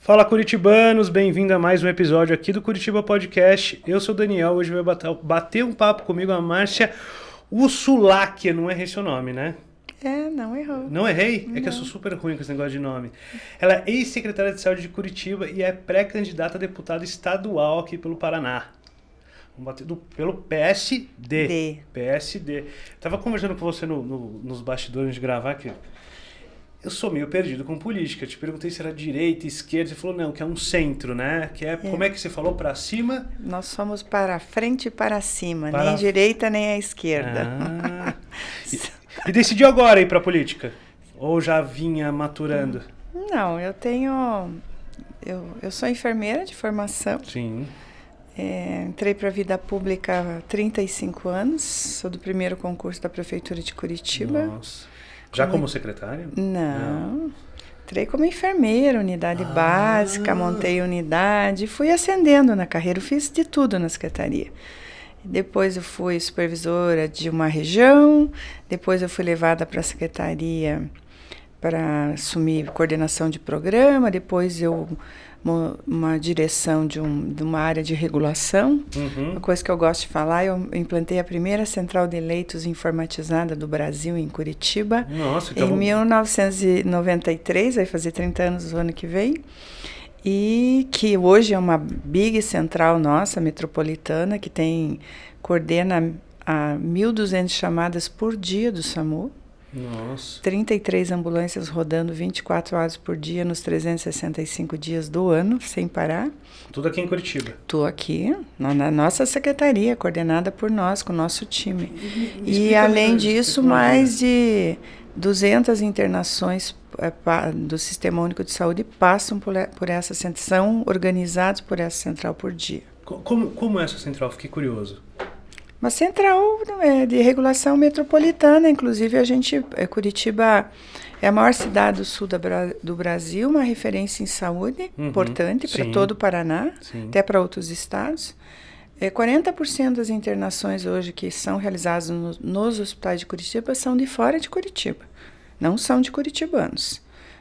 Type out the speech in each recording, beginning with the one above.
Fala Curitibanos, bem-vindo a mais um episódio aqui do Curitiba Podcast. Eu sou o Daniel, hoje vai bater um papo comigo a Márcia Ursulac, não errei seu nome, né? É, não errou. Não errei? Não. É que eu sou super ruim com esse negócio de nome. Ela é ex-secretária de saúde de Curitiba e é pré-candidata a deputada estadual aqui pelo Paraná. Vamos bater do, pelo PSD. D. PSD. tava conversando com você no, no, nos bastidores de gravar, aqui eu sou meio perdido com política. Eu te perguntei se era direita, esquerda, você falou não, que é um centro, né? Que é, é. como é que você falou para cima? Nós somos para frente e para cima, para... nem direita nem a esquerda. Ah. e, e, decidiu agora ir para política? Ou já vinha maturando? Não, eu tenho eu, eu sou enfermeira de formação. Sim. É, entrei para a vida pública há 35 anos, sou do primeiro concurso da Prefeitura de Curitiba. Nossa. Já como, é como secretária? Não. Não. Entrei como enfermeira, unidade ah. básica, montei unidade, fui ascendendo na carreira, fiz de tudo na secretaria. Depois eu fui supervisora de uma região, depois eu fui levada para a secretaria para assumir coordenação de programa, depois eu uma, uma direção de, um, de, uma área de regulação. Uhum. Uma coisa que eu gosto de falar, eu implantei a primeira central de leitos informatizada do Brasil em Curitiba. Nossa, que Em 1993, vai fazer 30 anos o ano que vem e que hoje é uma big central nossa, metropolitana, que tem coordena a 1.200 chamadas por dia do SAMU. Nossa. 33 ambulâncias rodando 24 horas por dia nos 365 dias do ano, sem parar. Tudo aqui em Curitiba. Tô aqui, na nossa secretaria, coordenada por nós, com o nosso time. Uhum. E, e além disso, mais de 200 internações eh, do Sistema Único de Saúde passam por essa central, são organizados por essa central por dia. Como, como é essa central? Fiquei curioso uma central é, de regulação metropolitana. Inclusive, a gente, é, Curitiba é a maior cidade do sul do Brasil, uma referência em saúde uhum, importante para todo o Paraná, sim. até para outros estados. É, 40% das internações hoje que são realizadas no, nos hospitais de Curitiba são de fora de Curitiba, não são de curitibanos.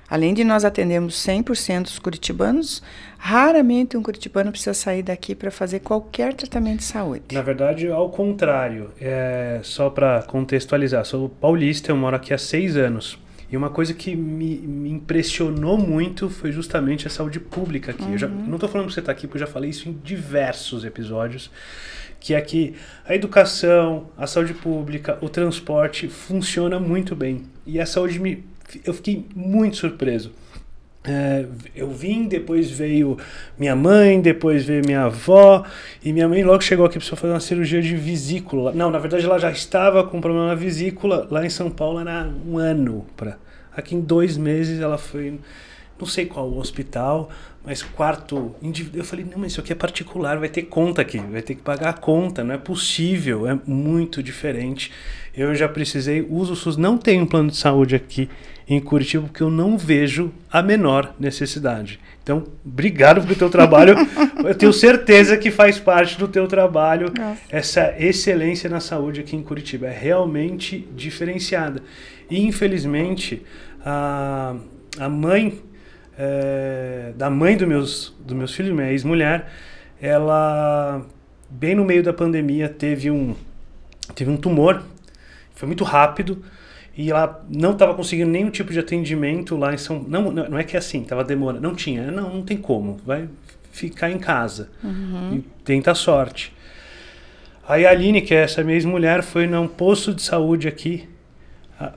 Além de nós atendermos 100% dos curitibanos, Raramente um curitibano precisa sair daqui para fazer qualquer tratamento de saúde. Na verdade, ao contrário. É, só para contextualizar, sou paulista, eu moro aqui há seis anos. E uma coisa que me, me, impressionou muito foi justamente a saúde pública aqui. Uhum. Eu já, uhum. não estou falando que você está aqui, porque eu já falei isso em diversos episódios. Que é que a educação, a saúde pública, o transporte funciona muito bem. E a saúde me. Eu fiquei muito surpreso. É, eu vim, depois veio minha mãe, depois veio minha avó, e minha mãe logo chegou aqui para fazer uma cirurgia de vesícula. Não, na verdade ela já estava com problema na vesícula lá em São Paulo, era um ano. Pra... Aqui em dois meses ela foi, não sei qual hospital, mas quarto indivíduo. Eu falei, não, mas isso aqui é particular, vai ter conta aqui, vai ter que pagar a conta, não é possível, é muito diferente. Eu já precisei, uso o SUS, não tenho um plano de saúde aqui em Curitiba, porque eu não vejo a menor necessidade. Então, obrigado pelo teu trabalho. eu tenho certeza que faz parte do teu trabalho Nossa. essa excelência na saúde aqui em Curitiba. É realmente diferenciada. E, infelizmente, a, a mãe é, da mãe dos meus, dos meus filhos, minha ex-mulher, ela, bem no meio da pandemia, teve um, teve um tumor. Foi muito rápido e ela não estava conseguindo nenhum tipo de atendimento lá em São não não é que é assim estava demorando não tinha ah, não não tem como vai ficar em casa uhum. e tenta a sorte aí a Aline que é essa mesma mulher foi num posto de saúde aqui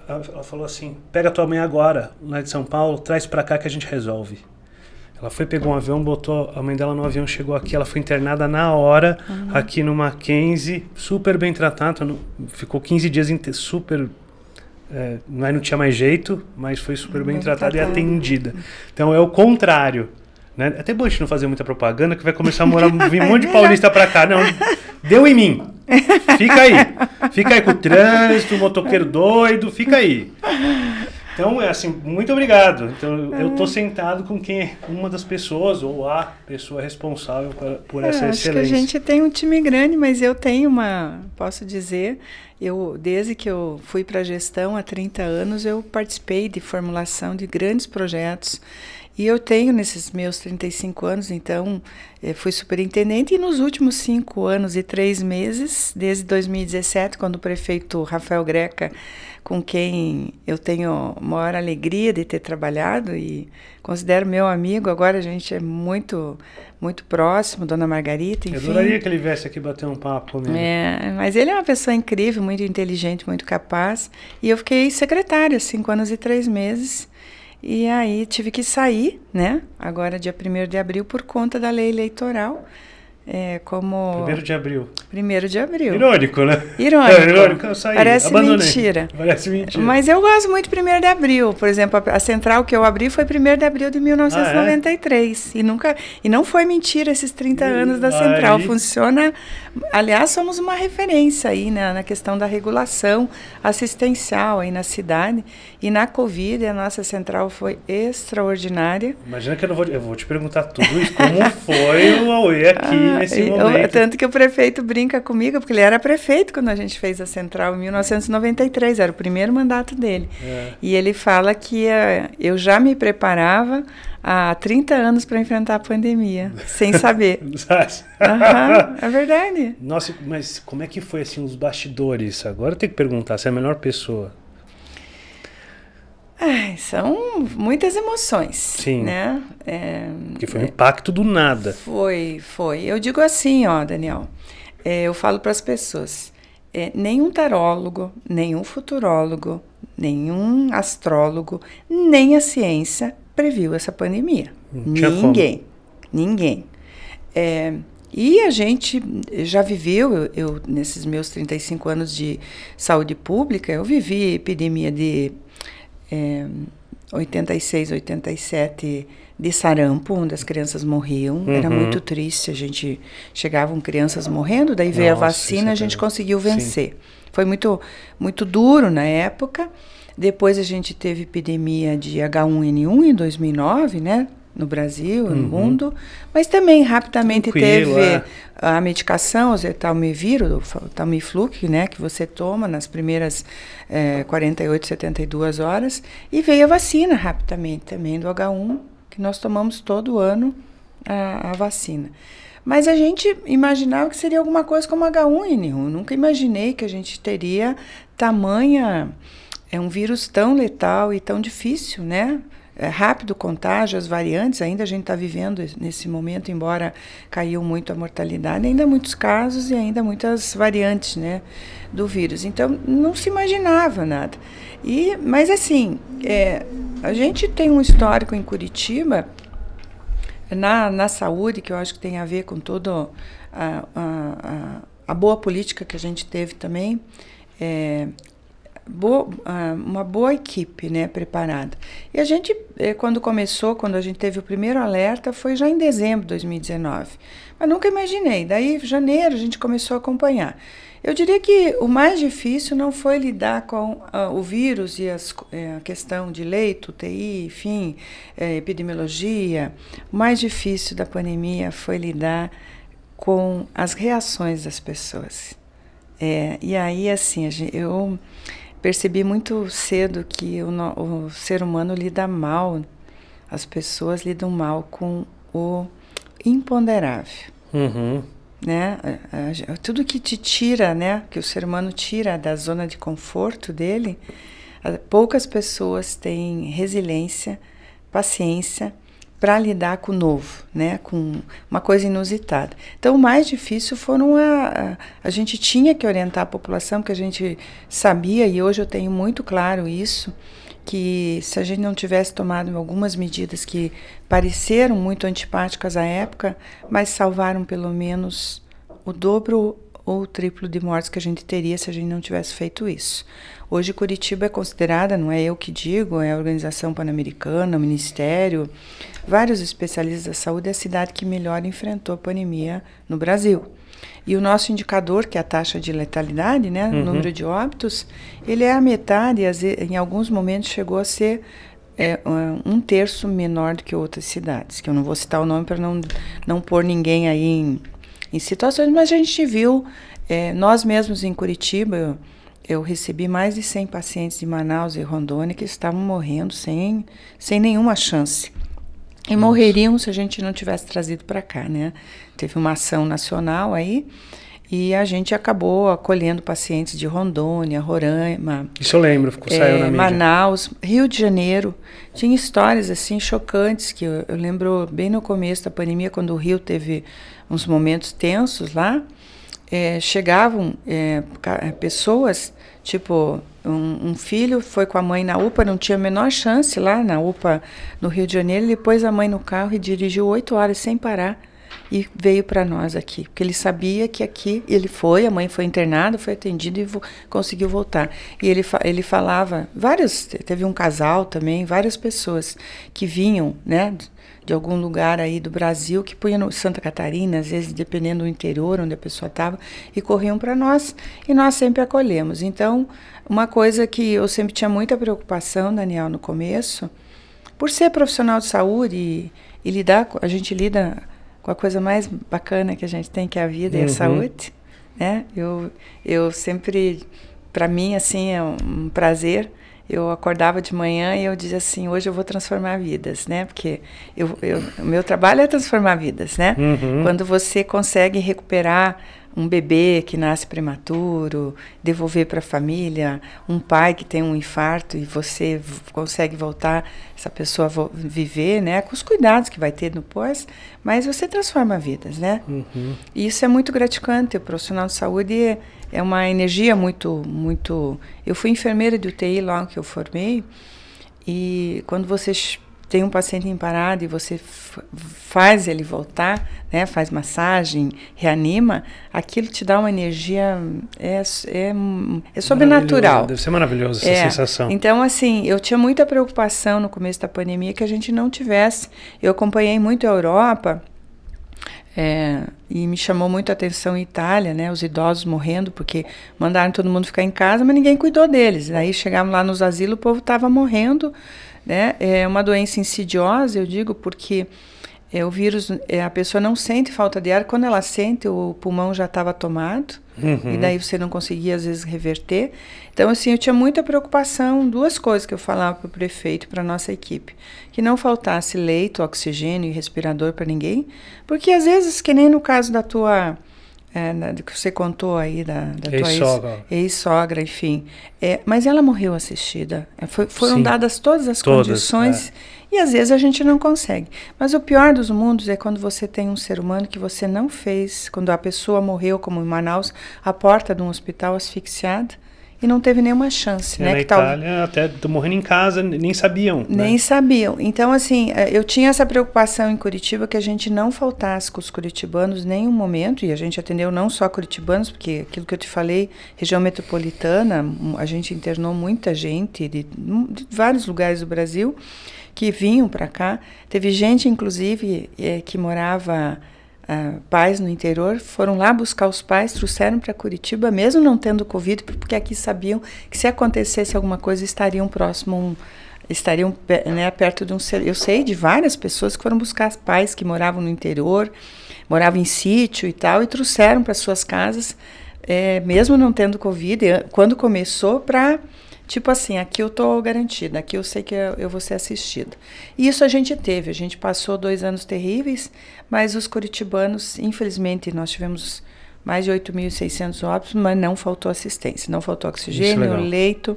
ela falou assim pega tua mãe agora lá de São Paulo traz para cá que a gente resolve ela foi pegou um avião botou a mãe dela no avião chegou aqui ela foi internada na hora uhum. aqui no Mackenzie super bem tratada ficou 15 dias super é, não, é, não tinha mais jeito, mas foi super bem, bem tratada e atendida. Então é o contrário. Né? Até bom a gente não fazer muita propaganda, que vai começar a morar, vir um é monte de paulista pra cá. Não, deu em mim. Fica aí. Fica aí com o trânsito, o motoqueiro doido, fica aí. Então, é assim, muito obrigado. Então, eu estou ah. sentado com quem é uma das pessoas ou a pessoa responsável por, por é, essa acho excelência. Acho que a gente tem um time grande, mas eu tenho uma, posso dizer, eu desde que eu fui para a gestão há 30 anos, eu participei de formulação de grandes projetos. E eu tenho nesses meus 35 anos, então eh, fui superintendente, e nos últimos cinco anos e três meses, desde 2017, quando o prefeito Rafael Greca com quem eu tenho maior alegria de ter trabalhado e considero meu amigo. Agora a gente é muito, muito próximo, Dona Margarita. Enfim. Eu adoraria que ele viesse aqui bater um papo comigo. É, mas ele é uma pessoa incrível, muito inteligente, muito capaz. E eu fiquei secretária cinco anos e três meses. E aí tive que sair, né? Agora dia 1 de abril por conta da lei eleitoral. É, como... Primeiro de abril. Primeiro de abril. Irônico, né? Irônico. É, irônico, eu saí, Parece abandonei. mentira. Parece mentira. Mas eu gosto muito primeiro de abril. Por exemplo, a, central que eu abri foi primeiro de abril de 1993. Ah, é? E nunca... E não foi mentira esses 30 anos da central. Aí... Funciona Aliás, somos uma referência aí né, na questão da regulação assistencial aí na cidade. E na Covid, a nossa central foi extraordinária. Imagina que eu, não vou, eu vou te perguntar tudo isso, como foi o Aue aqui ah, nesse momento. Eu, tanto que o prefeito brinca comigo, porque ele era prefeito quando a gente fez a central em 1993, era o primeiro mandato dele. É. E ele fala que uh, eu já me preparava há 30 anos para enfrentar a pandemia, sem saber. é verdade. Nossa, mas como é que foi assim os bastidores? Agora tem que perguntar, se é a melhor pessoa. Ai, são muitas emoções. Sim. Né? É, que foi um é. impacto do nada. Foi, foi. Eu digo assim, ó, Daniel. É, eu falo para as pessoas: é, nenhum tarólogo, nenhum futurólogo, nenhum astrólogo, nem a ciência previu essa pandemia. Ninguém. Como. Ninguém. É, e a gente já viveu, eu, eu, nesses meus 35 anos de saúde pública, eu vivi epidemia de é, 86, 87 de sarampo, onde as crianças morriam. Uhum. Era muito triste, a gente chegavam crianças morrendo, daí veio Nossa, a vacina, é a gente conseguiu vencer. Sim. Foi muito muito duro na época. Depois a gente teve epidemia de H1N1 em 2009, né? No Brasil, uhum. no mundo. Mas também rapidamente Tranquilo, teve é. a medicação, o Zetalmivir, o tamiflu, né? Que você toma nas primeiras é, 48, 72 horas. E veio a vacina rapidamente também do H1, que nós tomamos todo ano a, a vacina. Mas a gente imaginava que seria alguma coisa como H1N1. Nunca imaginei que a gente teria tamanha é um vírus tão letal e tão difícil, né? É rápido contágio, as variantes, ainda a gente está vivendo nesse momento, embora caiu muito a mortalidade, ainda muitos casos e ainda muitas variantes né, do vírus. Então, não se imaginava nada. E, mas, assim, é, a gente tem um histórico em Curitiba, na, na saúde, que eu acho que tem a ver com toda a, a, a boa política que a gente teve também. É, ah, uma boa equipe né, preparada. E a gente, eh, quando começou, quando a gente teve o primeiro alerta, foi já em dezembro de 2019. Mas nunca imaginei. Daí, em janeiro, a gente começou a acompanhar. Eu diria que o mais difícil não foi lidar com uh, o vírus e as, eh, a questão de leito, UTI, enfim, eh, epidemiologia. O mais difícil da pandemia foi lidar com as reações das pessoas. É, e aí, assim, eu percebi muito cedo que o, no, o, ser humano lida mal, as pessoas lidam mal com o imponderável. Uhum. Né? Tudo que te tira, né? que o ser humano tira da zona de conforto dele, poucas pessoas têm resiliência, paciência para lidar com o novo, né? com uma coisa inusitada. Então, o mais difícil foram a, a, gente tinha que orientar a população, que a gente sabia e hoje eu tenho muito claro isso, que se a gente não tivesse tomado algumas medidas que pareceram muito antipáticas à época, mas salvaram pelo menos o dobro ou o triplo de mortes que a gente teria se a gente não tivesse feito isso. Hoje Curitiba é considerada, não é eu que digo, é a Organização Pan-Americana, o Ministério, vários especialistas da saúde, é a cidade que melhor enfrentou a pandemia no Brasil. E o nosso indicador, que é a taxa de letalidade, né, uhum. número de óbitos, ele é a metade, em alguns momentos chegou a ser é um terço menor do que outras cidades, que eu não vou citar o nome para não, não pôr ninguém aí em, em situações, mas a gente viu, é, nós mesmos em Curitiba, eu, eu, recebi mais de 100 pacientes de Manaus e Rondônia que estavam morrendo sem, sem nenhuma chance. E morreriam se a gente não tivesse trazido para cá, né? Teve uma ação nacional aí e a gente acabou acolhendo pacientes de Rondônia, Roraima. Isso eu lembro, ficou, saiu na é, mídia. Manaus, Rio de Janeiro. Tinha histórias assim chocantes que eu, eu lembro bem no começo da pandemia, quando o Rio teve uns momentos tensos lá, é, chegavam é, é, pessoas, tipo, um, um, filho foi com a mãe na UPA, não tinha a menor chance lá na UPA no Rio de Janeiro, ele pôs a mãe no carro e dirigiu oito horas sem parar e veio para nós aqui, porque ele sabia que aqui ele foi, a mãe foi internada, foi atendida e vo conseguiu voltar. E ele, fa ele falava, vários teve um casal também, várias pessoas que vinham, né, de algum lugar aí do Brasil, que punha no Santa Catarina, às vezes dependendo do interior onde a pessoa estava, e corriam para nós, e nós sempre acolhemos. Então, uma coisa que eu sempre tinha muita preocupação, Daniel, no começo, por ser profissional de saúde e, e lidar, a gente lida com a coisa mais bacana que a gente tem, que é a vida uhum. e a uhum. saúde, né? Eu, eu sempre, para mim, assim, é um prazer. Eu acordava de manhã e eu dizia assim, hoje eu vou transformar vidas, né? Porque eu, eu, o meu trabalho é transformar vidas, né? Uhum. Quando você consegue recuperar um bebê que nasce prematuro, devolver para a família, um pai que tem um infarto e você consegue voltar essa pessoa viver, né, com os cuidados que vai ter no pós, mas você transforma vidas, né? Uhum. E isso é muito gratificante. O profissional de saúde é, é uma energia muito, muito. Eu fui enfermeira de UTI logo que eu formei e quando vocês tem um paciente em parada e você faz ele voltar, né, faz massagem, reanima, aquilo te dá uma energia é, é, é sobrenatural. Deve ser maravilhoso essa é. sensação. Então, assim, eu tinha muita preocupação no começo da pandemia que a gente não tivesse. Eu acompanhei muito a Europa. É, e me chamou muito a atenção a Itália, né? Os idosos morrendo porque mandaram todo mundo ficar em casa, mas ninguém cuidou deles. Aí chegamos lá nos asilos, o povo estava morrendo né? É uma doença insidiosa, eu digo, porque é, o vírus, é, a pessoa não sente falta de ar. Quando ela sente, o pulmão já estava tomado. Uhum. E daí você não conseguia, às vezes, reverter. Então, assim, eu tinha muita preocupação. Duas coisas que eu falava para o prefeito, para nossa equipe: que não faltasse leito, oxigênio e respirador para ninguém. Porque, às vezes, que nem no caso da tua é, né, que você contou aí da, da ex tua ex-sogra, ex enfim. É, mas ela morreu assistida. É, foi, foram Sim. dadas todas as todas, condições é. e às vezes a gente não consegue. Mas o pior dos mundos é quando você tem um ser humano que você não fez, quando a pessoa morreu, como em Manaus, à porta de um hospital asfixiada e não teve nenhuma chance, e é, né? Na que Itália, tal... até tô morrendo em casa, nem sabiam. Né? Nem né? sabiam. Então, assim, é, eu tinha essa preocupação em Curitiba que a gente não faltasse com os curitibanos nenhum momento, e a gente atendeu não só curitibanos, porque aquilo que eu te falei, região metropolitana, hum, a gente internou muita gente de, hum, de vários lugares do Brasil que vinham para cá. Teve gente, inclusive, é, que morava uh, pais no interior foram lá buscar os pais, trouxeram para Curitiba, mesmo não tendo Covid, porque aqui sabiam que se acontecesse alguma coisa estariam próximo um, estariam né, perto de um eu sei de várias pessoas que foram buscar pais que moravam no interior moravam em sítio e tal e trouxeram para suas casas é, mesmo não tendo covid quando começou para Tipo assim, aqui eu tô garantida, aqui eu sei que eu vou ser assistida. E isso a gente teve, a gente passou dois anos terríveis, mas os curitibanos, infelizmente, nós tivemos mais de 8.600 óbitos, mas não faltou assistência, não faltou oxigênio, é leito,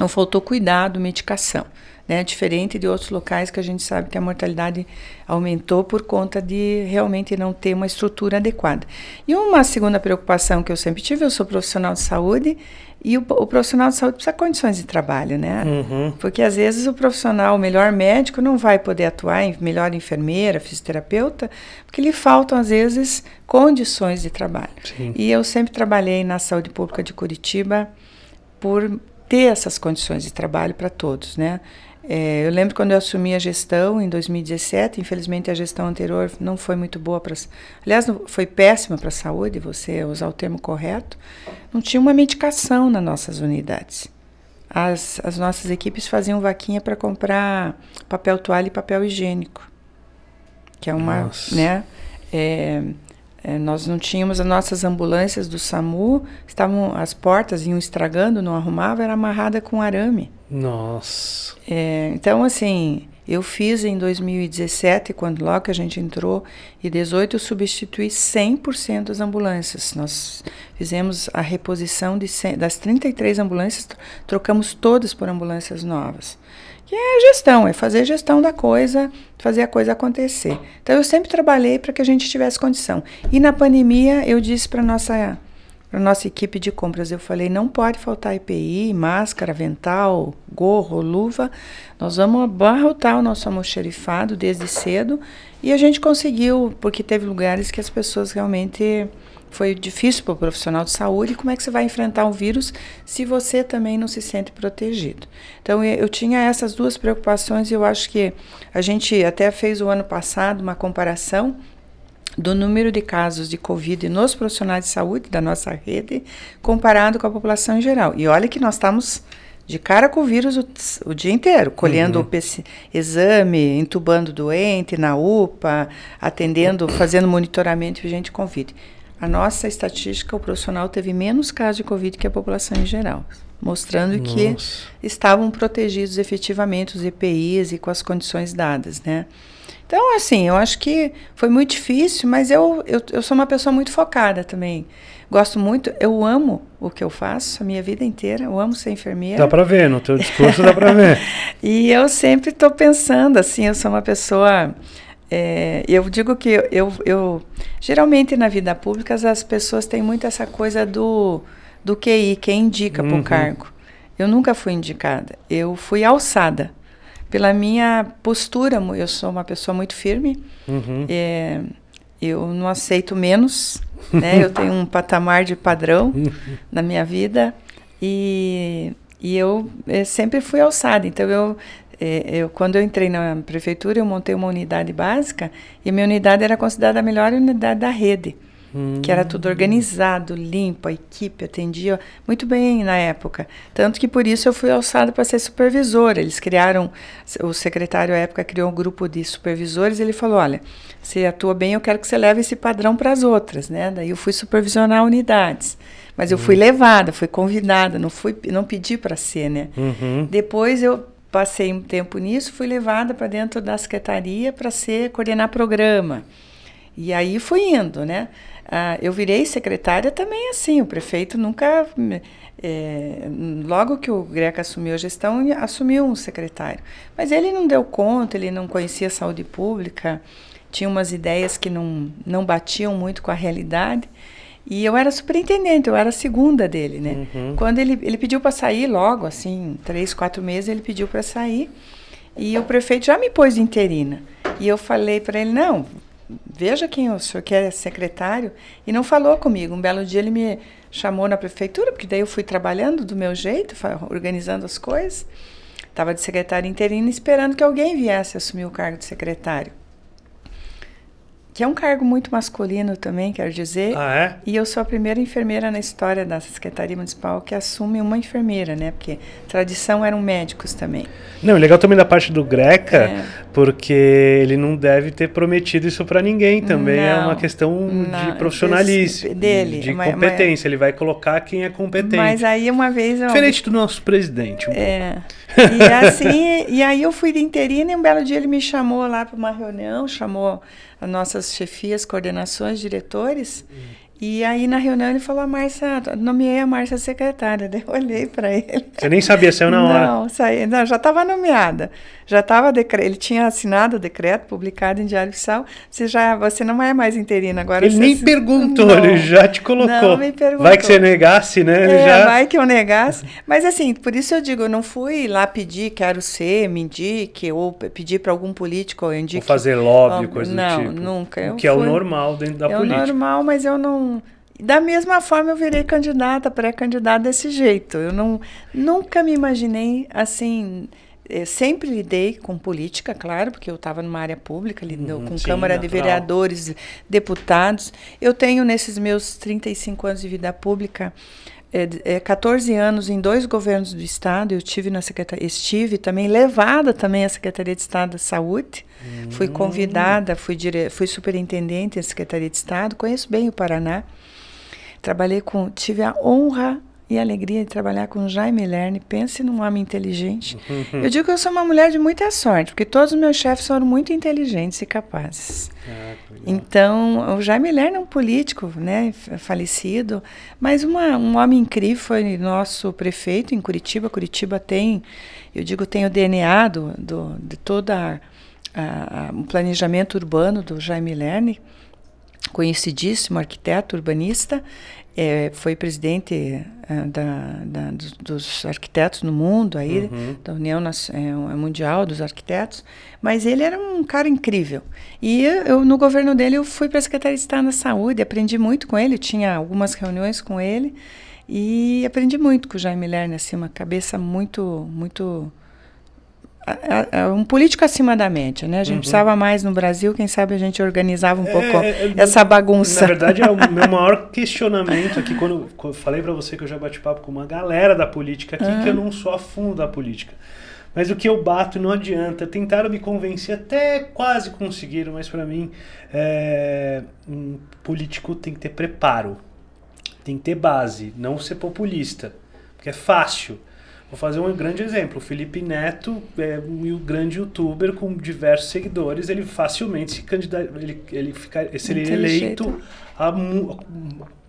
não faltou cuidado, medicação. Né? Diferente de outros locais que a gente sabe que a mortalidade aumentou por conta de realmente não ter uma estrutura adequada. E uma segunda preocupação que eu sempre tive, eu sou profissional de saúde, e o, o, profissional de saúde precisa de condições de trabalho, né? Uhum. Porque às vezes o profissional, o melhor médico, não vai poder atuar, em melhor enfermeira, fisioterapeuta, porque lhe faltam às vezes condições de trabalho. Sim. E eu sempre trabalhei na saúde pública de Curitiba por ter essas condições de trabalho para todos, né? É, eu lembro quando eu assumi a gestão em 2017, infelizmente a gestão anterior não foi muito boa para, aliás, foi péssima para a saúde, você usar o termo correto. Não tinha uma medicação nas nossas unidades. As, as nossas equipes faziam vaquinha para comprar papel toalha e papel higiênico, que é uma, Nossa. né? É, é, nós não tínhamos as nossas ambulâncias do SAMU, estavam as portas iam estragando, não arrumava, era amarrada com arame. Nossa. É, então assim, eu fiz em 2017, quando logo que a gente entrou, e 18 eu substituí 100% das ambulâncias. Nós fizemos a reposição de 100, das 33 ambulâncias, trocamos todas por ambulâncias novas. Que é gestão, é fazer gestão da coisa, fazer a coisa acontecer. Então eu sempre trabalhei para que a gente tivesse condição. E na pandemia eu disse para nossa para nossa equipe de compras. Eu falei, não pode faltar EPI, máscara, vental, gorro, luva. Nós vamos abarrotar o nosso almoxerifado desde cedo. E a gente conseguiu, porque teve lugares que as pessoas realmente... Foi difícil para o profissional de saúde. Como é que você vai enfrentar o vírus se você também não se sente protegido? Então, eu tinha essas duas preocupações e eu acho que a gente até fez o ano passado uma comparação do número de casos de Covid nos profissionais de saúde da nossa rede comparado com a população em geral. E olha que nós estamos de cara com o vírus o, o dia inteiro, colhendo uhum. o exame, entubando doente na UPA, atendendo, fazendo monitoramento de gente com Covid. A nossa estatística, o profissional teve menos casos de Covid que a população em geral, mostrando nossa. que estavam protegidos efetivamente os EPIs e com as condições dadas, né? Então, assim, eu acho que foi muito difícil, mas eu, eu, eu sou uma pessoa muito focada também. Gosto muito, eu amo o que eu faço a minha vida inteira, eu amo ser enfermeira. Dá para ver, no teu discurso dá para ver. e eu sempre estou pensando, assim, eu sou uma pessoa. É, eu digo que eu, eu, eu. Geralmente na vida pública as pessoas têm muito essa coisa do, do QI, quem indica uhum. para o cargo. Eu nunca fui indicada, eu fui alçada pela minha postura. Eu sou uma pessoa muito firme. Uhum. É, eu não aceito menos. Né? eu tenho um patamar de padrão na minha vida e, e eu, eh, sempre fui alçada. Então eu eh, eu, quando eu entrei na prefeitura, eu montei uma unidade básica e minha unidade era considerada a melhor unidade da rede. Que era tudo organizado, limpo, a equipe atendia muito bem na época. Tanto que por isso eu fui alçada para ser supervisora. Eles criaram, o secretário à época criou um grupo de supervisores e ele falou: Olha, você atua bem, eu quero que você leve esse padrão para as outras. Né? Daí eu fui supervisionar unidades. Mas eu fui uhum. levada, fui convidada, não, fui, não pedi para ser. Né? Uhum. Depois eu passei um tempo nisso, fui levada para dentro da secretaria para ser coordenar programa. E aí fui indo, né? Ah, eu virei secretária também assim, o prefeito nunca. É, logo que o Greca assumiu a gestão, assumiu um secretário. Mas ele não deu conta, ele não conhecia a saúde pública, tinha umas ideias que não, não batiam muito com a realidade. E eu era superintendente, eu era a segunda dele, né? Uhum. Quando ele, ele pediu para sair logo, assim, três, quatro meses, ele pediu para sair. E o prefeito já me pôs interina. E eu falei para ele: não, veja quem o senhor quer é secretário, e não falou comigo. Um belo dia ele me chamou na prefeitura, porque daí eu fui trabalhando do meu jeito, organizando as coisas. Estava de secretário interino esperando que alguém viesse assumir o cargo de secretário que é um cargo muito masculino também, quero dizer. Ah, é? E eu sou a primeira enfermeira na história da Secretaria Municipal que assume uma enfermeira, né? Porque tradição eram médicos também. Não, legal também da parte do Greca, é. porque ele não deve ter prometido isso para ninguém também. Não, é uma questão não, de profissionalismo. Dele. De mas, competência. Mas, ele vai colocar quem é competente. Mas aí uma vez... Eu... Diferente do nosso presidente. Um é. Pouco. E assim, e aí eu fui de interina e um belo dia ele me chamou lá para uma reunião, chamou nossas chefias, coordenações, diretores, hum. E aí na reunião ele falou, a Márcia, nomeei a Márcia secretária. Daí eu olhei para ele. Você nem sabia, saiu na hora. Não, saí, não já estava nomeada. Já estava decreto, ele tinha assinado o decreto, publicado em Diário Oficial. Você já, você não é mais interina agora. Ele nem perguntou, não, ele já te colocou. Não, me perguntou. Vai que você negasse, né? É, já... vai que eu negasse. Mas assim, por isso eu digo, eu não fui lá pedir, quero ser, me indique, ou pedir para algum político, indique. Ou fazer lobby, coisa não, do tipo. Não, nunca. Eu que fui... é o normal dentro da é política. É o normal, mas eu não da mesma forma, eu virei candidata, pré-candidata desse jeito. Eu não, nunca me imaginei assim. Eh, sempre lidei com política, claro, porque eu estava numa área pública, lidou uhum, com sim, Câmara natural. de Vereadores, deputados. Eu tenho, nesses meus 35 anos de vida pública, é, é, 14 anos em dois governos do estado eu tive na secretaria estive também levada também à secretaria de estado da saúde hum. fui convidada fui dire, fui superintendente da secretaria de estado conheço bem o Paraná Trabalhei com, tive a honra e a alegria de trabalhar com Jaime Lerner. Pense num homem inteligente. Uhum. eu digo que eu sou uma mulher de muita sorte, porque todos os meus chefes foram muito inteligentes e capazes. Ah, então, o Jaime Lerner é um político, né, falecido, mas uma, um homem incrível, foi nosso prefeito em Curitiba. Curitiba tem, eu digo, tem o DNA do, do de toda o planejamento urbano do Jaime Lerner conhecidíssimo arquiteto urbanista, é, foi presidente é, da, da, dos, arquitetos no mundo, aí, uhum. da União é, Mundial dos Arquitetos, mas ele era um cara incrível. E eu, no governo dele eu fui para a Secretaria de Estado da Saúde, aprendi muito com ele, tinha algumas reuniões com ele, e aprendi muito com o Jaime Lerner, assim, uma cabeça muito, muito é, é, é um político acima da média, né? A gente uhum. precisava mais no Brasil, quem sabe a gente organizava um é, pouco é, é essa bagunça. Na verdade, é o meu maior questionamento aqui, quando, eu falei para você que eu já bati papo com uma galera da política aqui, ah. que eu não sou a fundo da política. Mas o que eu bato não adianta. Tentaram me convencer, até quase conseguiram, mas para mim, é, um político tem que ter preparo, tem que ter base, não ser populista, porque é fácil. Vou fazer um grande exemplo. O Felipe Neto é um grande youtuber com diversos seguidores. Ele facilmente se candidata. Ele, ele fica, seria é eleito a né? mu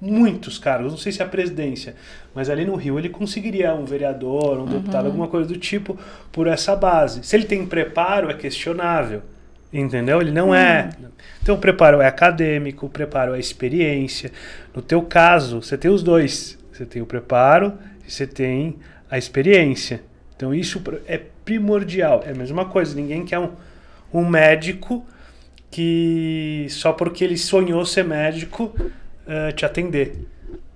muitos cargos. Não sei se é a presidência, mas ali no Rio ele conseguiria um vereador, um deputado, uhum. alguma coisa do tipo, por essa base. Se ele tem preparo, é questionável. Entendeu? Ele não hum. é. Uhum. Então, o preparo é acadêmico, o preparo é experiência. No teu caso, você tem os dois. Você tem o preparo e você tem a experiência. Então isso é primordial. É a mesma coisa, ninguém quer um, um médico que só porque ele sonhou ser médico uh, te atender.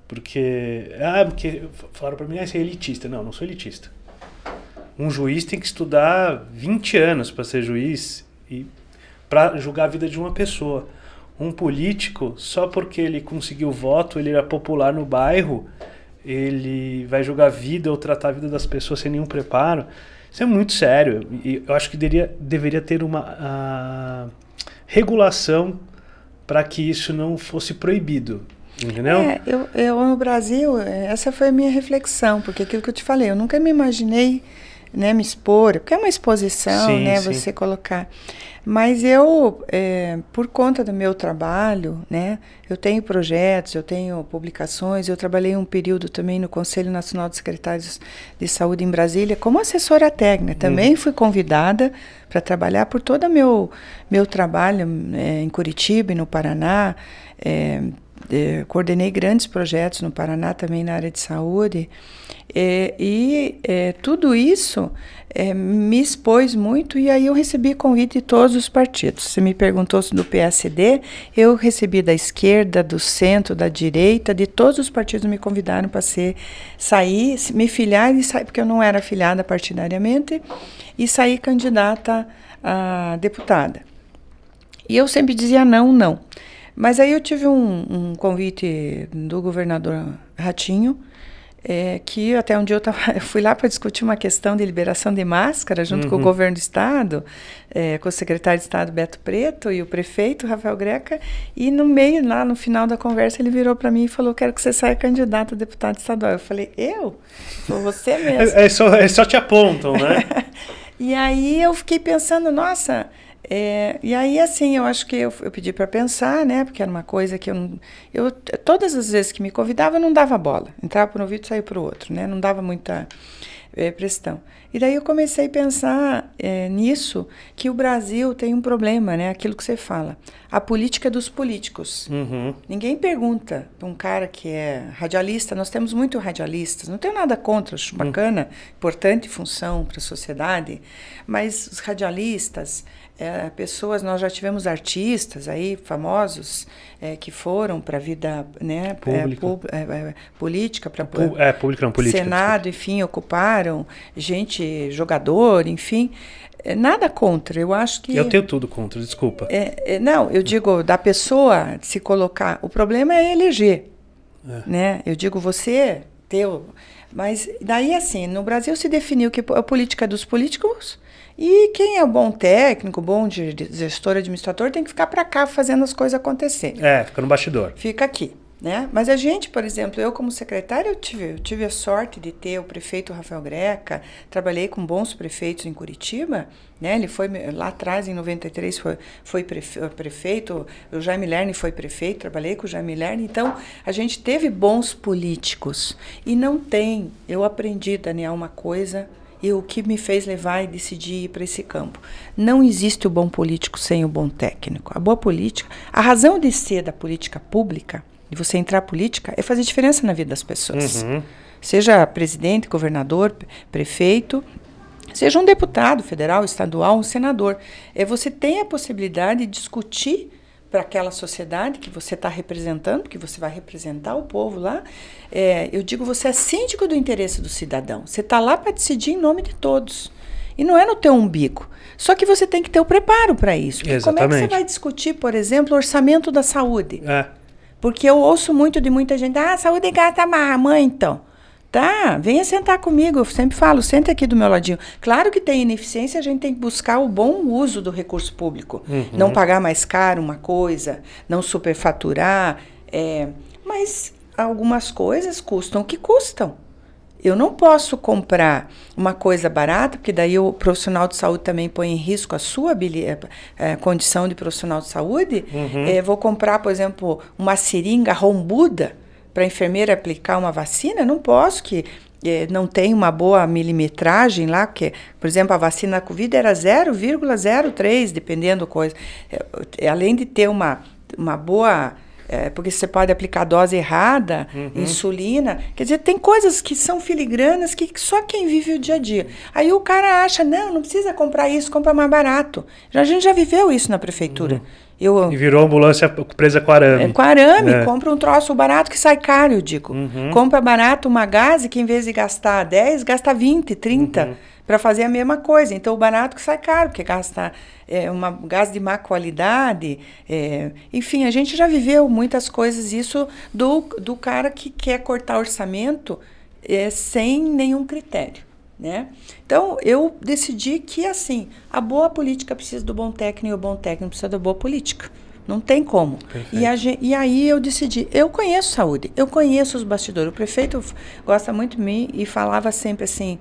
Porque, ah, porque falaram para mim, ah, você é elitista. Não, não sou elitista. Um juiz tem que estudar 20 anos para ser juiz e para julgar a vida de uma pessoa. Um político, só porque ele conseguiu voto, ele era popular no bairro, ele vai jogar vida ou tratar a vida das pessoas sem nenhum preparo. Isso é muito sério. E eu acho que deveria, deveria ter uma regulação para que isso não fosse proibido. Entendeu? É, eu, eu no Brasil, essa foi a minha reflexão, porque aquilo que eu te falei, eu nunca me imaginei né, me expor, porque é uma exposição, sim, né, sim. você colocar. Mas eu, é, por conta do meu trabalho, né, eu tenho projetos, eu tenho publicações, eu trabalhei um período também no Conselho Nacional de Secretários de Saúde em Brasília como assessora técnica. Hum. Também hum. fui convidada para trabalhar por todo o meu, meu trabalho é, em Curitiba e no Paraná, é, eh, coordenei grandes projetos no Paraná também na área de saúde eh, e eh, tudo isso eh, me expôs muito e aí eu recebi convite de todos os partidos. Você me perguntou se do PSD, eu recebi da esquerda, do centro, da direita, de todos os partidos me convidaram para ser sair, me filiar e sair porque eu não era filiada partidariamente e sair candidata a deputada. E eu sempre dizia não, não. Mas aí eu tive um, um convite do governador Ratinho, é, que até um dia eu, tava, eu fui lá para discutir uma questão de liberação de máscara junto uhum. com o uhum. governo do estado, é, com o secretário de Estado Beto Preto e o prefeito Rafael Greca, e no meio, lá no final da conversa, ele virou para mim e falou: Quero que você saia candidato a deputado estadual. Eu falei: Eu? Foi você mesmo. é, é, só, é só te apontam, né? e aí eu fiquei pensando: Nossa. É, e aí, assim, eu acho que eu, eu pedi para pensar, né? Porque era uma coisa que eu, eu. Todas as vezes que me convidava, eu não dava bola. Entrava para um vídeo e saía para o outro, né? Não dava muita é, pressão. E daí eu comecei a pensar é, nisso, que o Brasil tem um problema, né? Aquilo que você fala. A política dos políticos. Uhum. Ninguém pergunta para um cara que é radialista. Nós temos muito radialistas. Não tenho nada contra, acho hum. bacana, uhum. importante função para a sociedade. Mas os radialistas é, pessoas, nós já tivemos artistas aí famosos é, que foram para a vida né, é, pública, é, é, política, para é, pública, não, política, Senado, enfim, ocuparam gente, jogador, enfim. É, nada contra, eu acho que. Eu tenho tudo contra, desculpa. não, eu digo da pessoa se colocar. O problema é eleger. Né? Eu digo, você teu. Mas daí, assim, no Brasil se definiu que a política é dos políticos e quem é bom técnico, bom gestor, administrador, tem que ficar para cá fazendo as coisas acontecerem. É, fica no bastidor. Fica aqui. Né? Mas a gente, por exemplo, eu como secretária, eu tive, eu tive a sorte de ter o prefeito Rafael Greca, trabalhei com bons prefeitos em Curitiba, né? ele foi lá atrás, em 93, foi, foi eh, prefeito, o Jaime Lerner foi prefeito, trabalhei com o Jaime Lerner, então a gente teve bons políticos, e não tem, eu aprendi, Daniel, uma coisa, e o que me fez levar e decidir ir para esse campo. Não existe o bom político sem o bom técnico. A boa política, a razão de ser da política pública de você entrar política é fazer diferença na vida das pessoas. Uhum. Seja presidente, governador, prefeito, seja um deputado federal, estadual, um senador. É você tem a possibilidade de discutir para aquela sociedade que você está representando, que você vai representar o povo lá. É, eu digo, você é síndico do interesse do cidadão. Você está lá para decidir em nome de todos. E não é no teu umbigo. Só que você tem que ter o preparo para isso. Exatamente. Como é que você vai discutir, por exemplo, orçamento da saúde? É. Porque eu ouço muito de muita gente, ah, saúde gata amarra, mãe então. Tá, venha sentar comigo, eu sempre falo, senta aqui do meu ladinho. Claro que tem ineficiência, a gente tem que buscar o bom uso do recurso público. Uhum. Não pagar mais caro uma coisa, não superfaturar. É, mas algumas coisas custam o que custam. Eu não posso comprar uma coisa barata, porque daí o profissional de saúde também põe em risco a sua é, condição de profissional de saúde. Uhum. É, vou comprar, por exemplo, uma seringa rombuda para a enfermeira aplicar uma vacina? Não posso, que é, não tem uma boa milimetragem lá, porque, por exemplo, a vacina da Covid era 0,03, dependendo coisa. além de ter uma, uma boa é, porque você pode aplicar dose errada, uhum. insulina. Quer dizer, tem coisas que são filigranas que só quem vive o dia a dia. Aí o cara acha, não, não precisa comprar isso, compra mais barato. Já, a gente já viveu isso na prefeitura. Uhum. Eu, e virou ambulância presa com arame. É, com arame, é. compra um troço barato que sai caro, eu digo. Uhum. Compra barato uma gase que em vez de gastar 10, gasta 20, 30 para fazer a mesma coisa. Então, o barato que sai caro, porque é gasta é, uma, gás de má qualidade. É, enfim, a gente já viveu muitas coisas isso do, do cara que quer cortar orçamento é, sem nenhum critério. Né? Então, eu decidi que, assim, a boa política precisa do bom técnico e o bom técnico precisa da boa política. Não tem como. E, a, e, aí eu decidi, eu conheço saúde, eu conheço os bastidores. O prefeito gosta muito de mim e falava sempre assim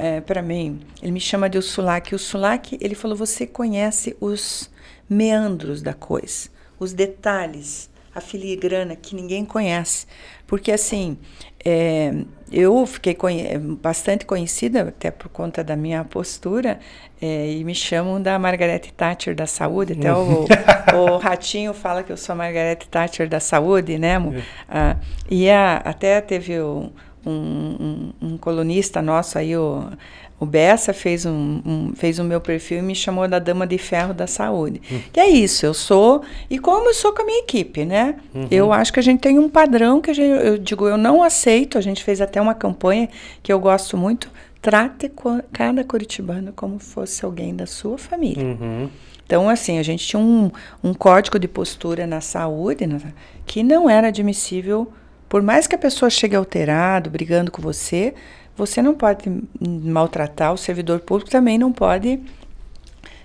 é, eh, para mim, ele me chama de Sulac. O Sulac, ele falou, você conhece os meandros da coisa, os detalhes, a filigrana que ninguém conhece. Porque assim, é, eu fiquei conhe bastante conhecida, até por conta da minha postura, é, e me chamam da Margaret Thatcher da saúde. Até o, o, Ratinho fala que eu sou a Margaret Thatcher da saúde, né, É. Ah, e a, até teve um, um, um, colunista nosso aí, o o Bessa fez, um, um, fez o meu perfil e me chamou da Dama de Ferro da Saúde. Hum. Que é isso, eu sou, e como eu sou com a minha equipe, né? Uhum. Eu acho que a gente tem um padrão que gente, eu digo, eu não aceito. A gente fez até uma campanha que eu gosto muito. Trate cada curitibano como fosse alguém da sua família. Uhum. Então, assim, a gente tinha um, um código de postura na saúde na, que não era admissível, por mais que a pessoa chegue alterado, brigando com você, você não pode maltratar, o servidor público também não pode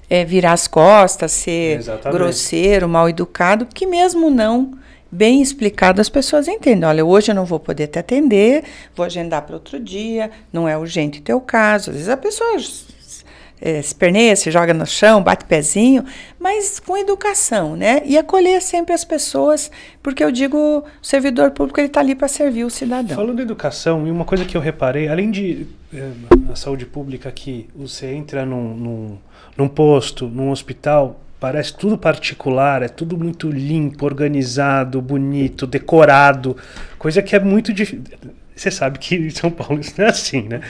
é, virar as costas, ser Exatamente. grosseiro, mal educado, Que mesmo não bem explicado, as pessoas entendem. Olha, hoje eu não vou poder te atender, vou agendar para outro dia, não é urgente o teu caso. Às vezes a pessoa é, se perneia, se joga no chão, bate pezinho, mas com educação, né? E acolher sempre as pessoas, porque eu digo, o servidor público ele está ali para servir o cidadão. Falando em educação, e uma coisa que eu reparei, além de é, a saúde pública que você entra num, num, num posto, num hospital, parece tudo particular, é tudo muito limpo, organizado, bonito, decorado, coisa que é muito difícil. Você sabe que em São Paulo isso não é assim, né?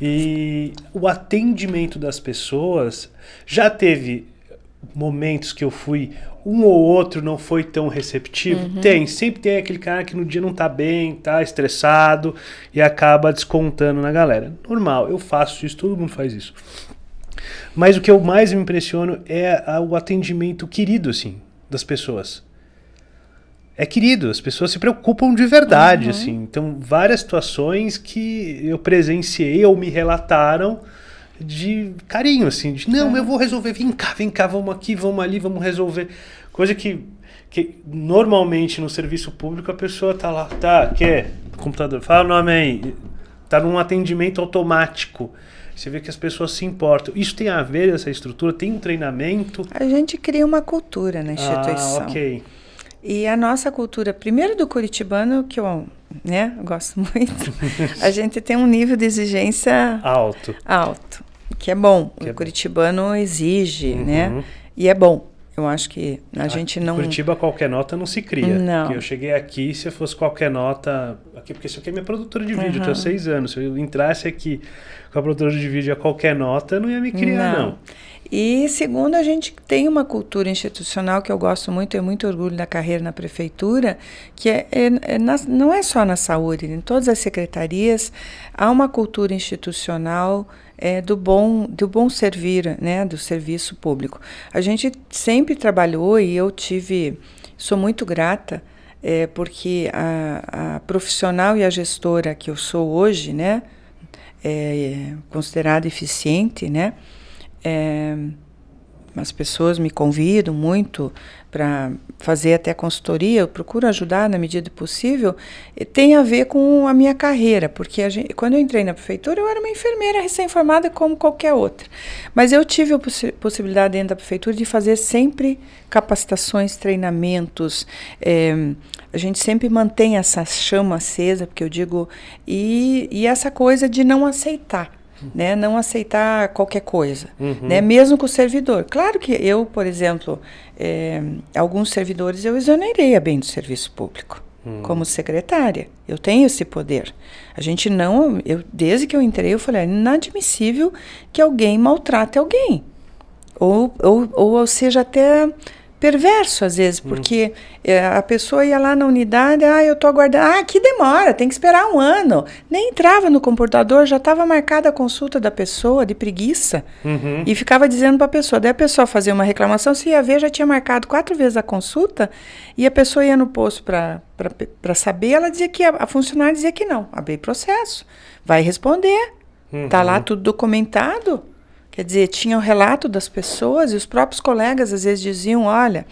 E o atendimento das pessoas já teve momentos que eu fui um ou outro não foi tão receptivo? Uhum. Tem, sempre tem aquele cara que no dia não tá bem, tá estressado e acaba descontando na galera. Normal, eu faço isso, todo mundo faz isso. Mas o que eu mais me impressiono é o atendimento querido, assim, das pessoas é querido, as pessoas se preocupam de verdade, uhum. assim. Então, várias situações que eu presenciei ou me relataram de carinho, assim, de não, uhum. eu vou resolver, vem cá, vem cá, vamos aqui, vamos ali, vamos resolver. Coisa que, que normalmente no serviço público a pessoa tá lá, tá, quer, computador, fala o nome aí, tá num atendimento automático. Você vê que as pessoas se importam. Isso tem a ver, essa estrutura, tem um treinamento. A gente cria uma cultura na ah, instituição. Ah, ok. E a nossa cultura, primeiro do curitibano, que eu né, gosto muito, a gente tem um nível de exigência alto. Alto, que é bom. Que o é curitibano bom. exige, né? uhum. né? E é bom. Eu acho que a, a ah, gente não. Curitiba, qualquer nota não se cria. Não. Porque eu cheguei aqui, se eu fosse qualquer nota. Aqui, porque isso aqui é minha produtora de vídeo, uhum. eu tenho uhum. seis anos. Se eu entrasse aqui com a produtora de vídeo a qualquer nota, eu não ia me criar, não. não. E segundo, a gente tem uma cultura institucional que eu gosto muito, é muito orgulho da carreira na prefeitura, que é, é, é na, não é só na saúde, em todas as secretarias há uma cultura institucional é, do bom do bom servir, né, do serviço público. A gente sempre trabalhou e eu tive, sou muito grata é, porque a, a profissional e a gestora que eu sou hoje, né, é, considerada eficiente, né? É, as pessoas me convidam muito para fazer até consultoria, eu procuro ajudar na medida do possível, tem a ver com a minha carreira, porque gente, quando eu entrei na prefeitura, eu era uma enfermeira recém-formada como qualquer outra. Mas eu tive a possi possibilidade dentro da prefeitura de fazer sempre capacitações, treinamentos. É, a gente sempre mantém essa chama acesa, porque eu digo, e, e essa coisa de não aceitar né? Não aceitar qualquer coisa, uhum. né? Mesmo com o servidor. Claro que eu, por exemplo, é, alguns servidores eu exonerei a bem do serviço público. Hum. Como secretária, eu tenho esse poder. A gente não, eu desde que eu entrei, eu falei, ah, é inadmissível que alguém maltrate alguém, ou, ou, ou seja até perverso às vezes, hum. porque hum. a pessoa ia lá na unidade, ah, eu tô aguardando, ah, que demora, tem que esperar um ano. Nem entrava no computador, já estava marcada a consulta da pessoa de preguiça uhum. e ficava dizendo para a pessoa. Daí a pessoa fazia uma reclamação, se ia ver, já tinha marcado quatro vezes a consulta e a pessoa ia no posto para saber, ela dizia que a, a funcionária dizia que não, abri ah, processo, vai responder, uhum. tá lá uhum. tudo documentado. Quer dizer, tinha o relato das pessoas e os próprios colegas às vezes diziam: olha.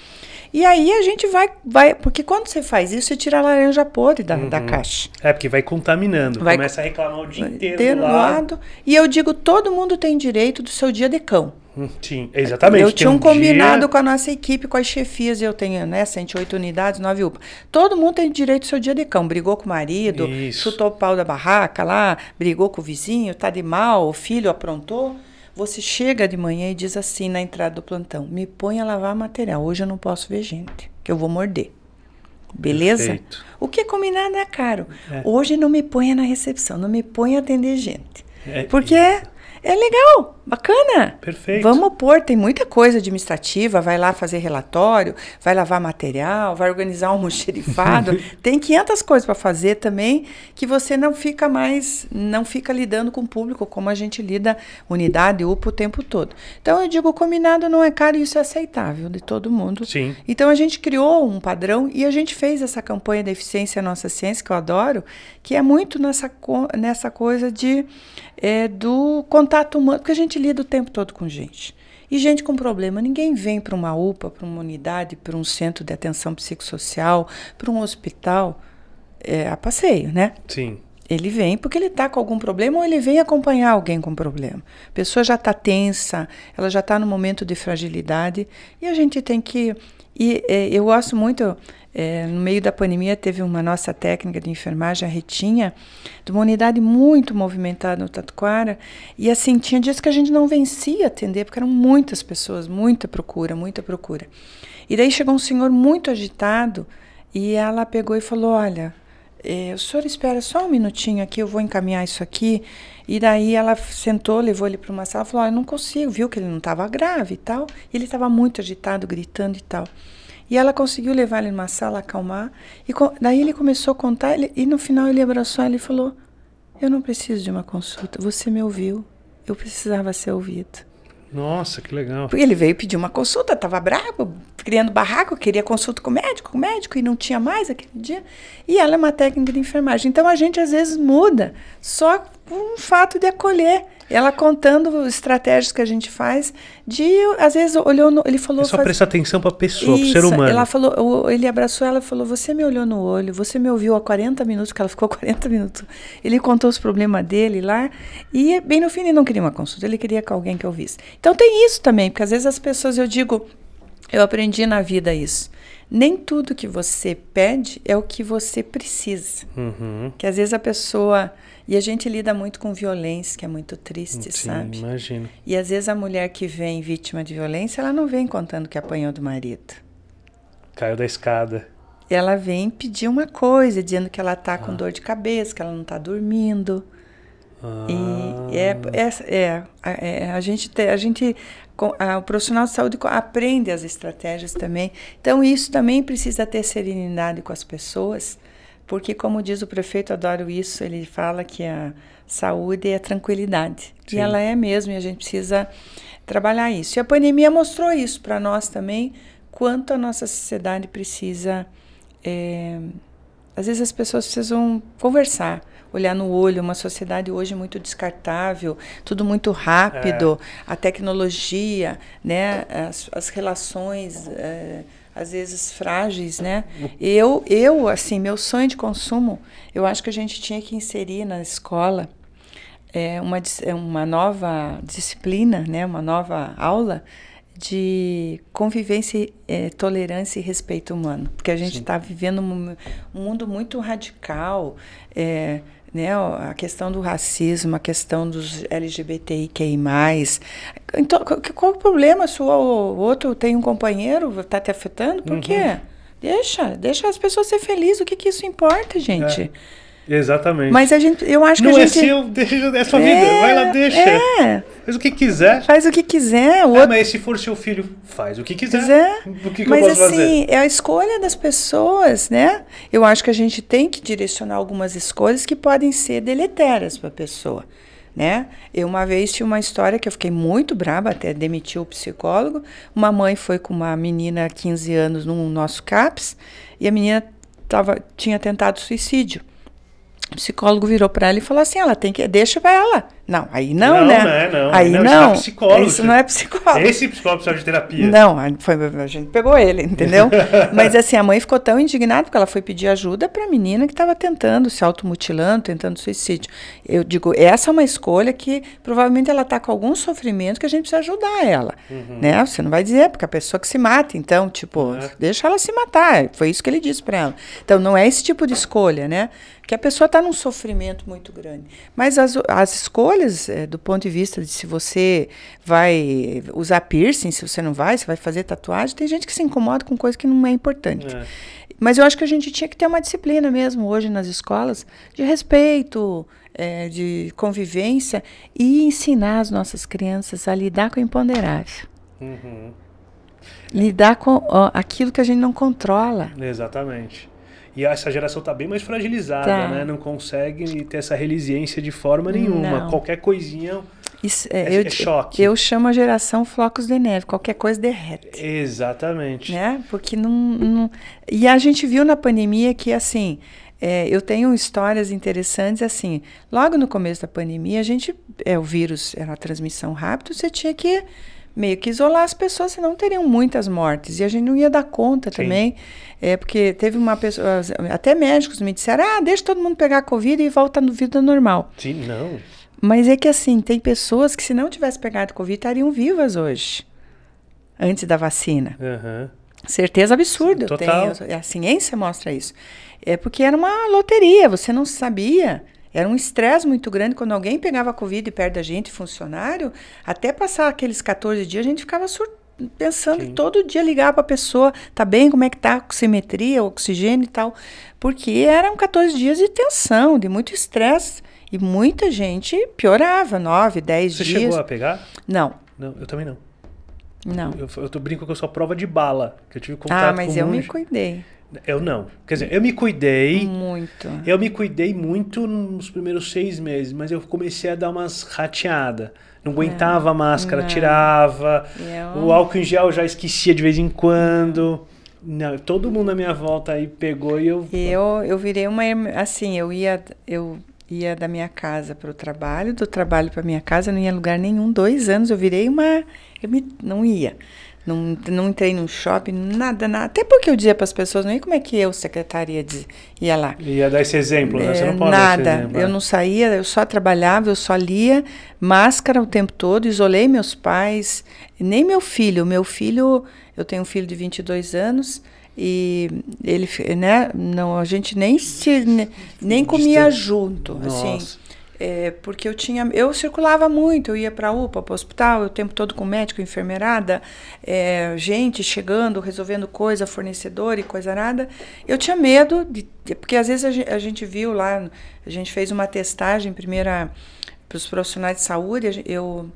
E aí a gente vai. vai porque quando você faz isso, você tira a laranja podre da, uhum. da caixa. É, porque vai contaminando. Vai começa a reclamar o dia inteiro. do lado. lado. E eu digo: todo mundo tem direito do seu dia de cão. Hum, sim, exatamente. Eu tinha um, um combinado dia... com a nossa equipe, com as chefias, eu tenho, né, 108 unidades, 9 UPA. Todo mundo tem direito ao seu dia de cão. Brigou com o marido, Isso. chutou o pau da barraca lá, brigou com o vizinho, tá de mal, o filho aprontou. Você chega de manhã e diz assim na entrada do plantão: me põe a lavar material. Hoje eu não posso ver gente, que eu vou morder. Beleza? Perfeito. O que é combinado é caro. É. Hoje não me ponha na recepção, não me ponha a atender gente. É Porque é. É legal, bacana. Perfeito. Vamos pôr, tem muita coisa administrativa, vai lá fazer relatório, vai lavar material, vai organizar um xerifado. tem 500 coisas para fazer também que você não fica mais, não fica lidando com o público como a gente lida unidade UPA o tempo todo. Então eu digo, combinado não é caro, e isso é aceitável de todo mundo. Sim. Então a gente criou um padrão e a gente fez essa campanha da eficiência nossa ciência que eu adoro, que é muito nessa nessa coisa de é, do contato humano, porque a gente lida o tempo todo com gente. E gente com problema, ninguém vem para uma UPA, para uma unidade, para um centro de atenção psicossocial, para um hospital é, a passeio, né? Sim. Ele vem porque ele está com algum problema ou ele vem acompanhar alguém com problema. A pessoa já está tensa, ela já está no momento de fragilidade e a gente tem que e é, eu gosto muito, é, no meio da pandemia, teve uma nossa técnica de enfermagem, a Retinha, de uma unidade muito movimentada no Tatuquara. E assim, tinha dias que a gente não vencia atender, porque eram muitas pessoas, muita procura, muita procura. E daí chegou um senhor muito agitado e ela pegou e falou: Olha, é, o senhor espera só um minutinho aqui, eu vou encaminhar isso aqui. E daí ela sentou, levou ele para uma sala, falou: ah, eu não consigo, viu que ele não estava grave e tal. E ele estava muito agitado, gritando e tal. E ela conseguiu levar ele numa sala, acalmar. E daí ele começou a contar, ele, e no final ele abraçou ela e falou: Eu não preciso de uma consulta, você me ouviu, eu precisava ser ouvido. Nossa, que legal. Ele veio pedir uma consulta, estava bravo criando barraco, queria consulta com o médico, com o médico, e não tinha mais aquele dia. E ela é uma técnica de enfermagem. Então a gente às vezes muda só com o fato de acolher. Ela contando estratégias que a gente faz, de às vezes olhou no, ele falou. É só faz... prestar atenção para a pessoa, para o ser humano. Ela falou, ele abraçou ela e falou: Você me olhou no olho, você me ouviu há 40 minutos, que ela ficou 40 minutos. Ele contou os problemas dele lá, e bem no fim ele não queria uma consulta, ele queria que alguém que eu visse Então tem isso também, porque às vezes as pessoas eu digo, eu aprendi na vida isso. Nem tudo que você pede é o que você precisa. Uhum. Que às vezes a pessoa. E a gente lida muito com violência, que é muito triste, Sim, sabe? Imagino. E às vezes a mulher que vem vítima de violência, ela não vem contando que apanhou do marido. Caiu da escada. Ela vem pedir uma coisa, dizendo que ela está ah. com dor de cabeça, que ela não está dormindo. Ah. E é, é, é, é, a, gente te, a gente ah, o profissional de saúde aprende as estratégias também. Então, isso também precisa ter serenidade com as pessoas, porque, como diz o prefeito, adoro isso, ele fala que a saúde é a tranquilidade. Sim. E ela é mesmo, e a gente precisa trabalhar isso. E a pandemia mostrou isso para nós também, quanto a nossa sociedade precisa. É, às vezes as pessoas precisam conversar olhar no olho, uma sociedade hoje muito descartável, tudo muito rápido, é. a tecnologia, né, as, as relações é, às vezes frágeis, né? Eu, eu assim, meu sonho de consumo, eu acho que a gente tinha que inserir na escola é, uma, é, uma nova disciplina, né, uma nova aula de convivência, é, tolerância e respeito humano, porque a gente está vivendo um, um, mundo muito radical. É, né? A questão do racismo, a questão dos LGBTIQI+, então, qual o problema se o outro tem um companheiro, está te afetando? Por uhum. quê? Deixa, deixa as pessoas ser felizes. O que, que isso importa, gente? É. Exatamente. Mas a gente, eu acho não que a é gente... Não é seu, deixa, é sua é, vida, vai lá, é, deixa. É. Faz o que quiser. Faz o que quiser. O ah, outro... mas se for seu filho, faz o que quiser. quiser. O que, que mas eu assim, fazer? é a escolha das pessoas, né? Eu acho que a gente tem que direcionar algumas escolhas que podem ser deletérias para a pessoa. Né? Eu uma vez tinha uma história que eu fiquei muito braba, até demitiu o psicólogo. Uma mãe foi com uma menina 15 anos no nosso CAPS e a menina tava, tinha tentado suicídio. O psicólogo virou para ela e falou assim: ela tem que. Deixa para ela. Não, aí não, não né? né? Não, aí não, não. Isso não é psicólogo. não é psicólogo. Esse é psicólogo precisa de terapia. Não, foi, a gente pegou ele, entendeu? Mas assim, a mãe ficou tão indignada porque ela foi pedir ajuda para a menina que estava tentando se automutilando, tentando suicídio. Eu digo, essa é uma escolha que provavelmente ela está com algum sofrimento que a gente precisa ajudar ela, uhum. né? Você não vai dizer porque a pessoa que se mata, então, tipo, é. deixa ela se matar. Foi isso que ele disse para ela. Então, não é esse tipo de escolha, né? Que a pessoa está num sofrimento muito grande. Mas as, as escolhas escolhas é, do ponto de vista de se você vai usar piercing, se você não vai, se vai fazer tatuagem. Tem gente que se incomoda com coisa que não é importante. É. Mas eu acho que a gente tinha que ter uma disciplina mesmo hoje nas escolas de respeito, é, de convivência e ensinar as nossas crianças a lidar com o imponderável. Uhum. Lidar com ó, aquilo que a gente não controla. Exatamente. E essa geração está bem mais fragilizada, tá. né? Não consegue ter essa resiliência de forma nenhuma. Não. Qualquer coisinha Isso, é, é, eu, é choque. Eu chamo a geração flocos de neve. Qualquer coisa derrete. Exatamente. Né? Porque não, não... E a gente viu na pandemia que, assim... É, eu tenho histórias interessantes assim. Logo no começo da pandemia, a gente, é, o vírus era uma transmissão rápida, você tinha que meio que isolar as pessoas, senão teriam muitas mortes. E a gente não ia dar conta Sim. também. É, porque teve uma pessoa, até médicos me disseram: ah, deixa todo mundo pegar a Covid e volta no vida normal. Sim, não. Mas é que assim, tem pessoas que se não tivesse pegado Covid estariam vivas hoje, antes da vacina. Uhum. Certeza absurda. Sim, total. Tem, a ciência mostra isso. É porque era uma loteria, você não sabia era um estresse muito grande quando alguém pegava Covid perto da gente, funcionário, até passar aqueles 14 dias a gente ficava sur pensando Sim. todo dia ligar para a pessoa, tá bem, como é que tá, oximetria, oxigênio e tal, porque eram 14 dias de tensão, de muito estresse e muita gente piorava, 9, 10 Você dias. Você chegou a pegar? Não. Não, eu também não. Não. Eu, eu, eu brinco que eu sou prova de bala, que eu tive contato Ah, mas eu um... me cuidei. Eu não. Quer dizer, eu me cuidei. Muito. Eu me cuidei muito nos primeiros seis meses, mas eu comecei a dar umas rateadas. Não é. aguentava a máscara, não. tirava. Eu... O álcool em gel eu já esquecia de vez em quando. Não, todo mundo à minha volta aí pegou e eu. Eu, eu virei uma. Assim, eu ia. Eu ia da minha casa para o trabalho, do trabalho para minha casa, não ia lugar nenhum. Dois anos eu virei uma. Eu me, não ia. Não, não entrei num shopping, nada, nada. Até porque eu dizia para as pessoas, nem como é que eu, secretaria de, ia lá. Ia dar esse exemplo, né? Você não é, pode Nada, dar esse exemplo, eu é. não saía, eu só trabalhava, eu só lia, máscara o tempo todo, isolei meus pais, nem meu filho. Meu filho, eu tenho um filho de 22 anos, e ele né não a gente nem se, nem comia junto assim. Nossa. assim é, porque eu tinha, eu circulava muito, eu ia para UPA, para o hospital, eu o tempo todo com médico, enfermeirada, é, gente chegando, resolvendo coisa, fornecedor e coisa nada. Eu tinha medo de, porque às vezes a, a gente viu lá, a gente fez uma testagem primeira para os profissionais de saúde, eu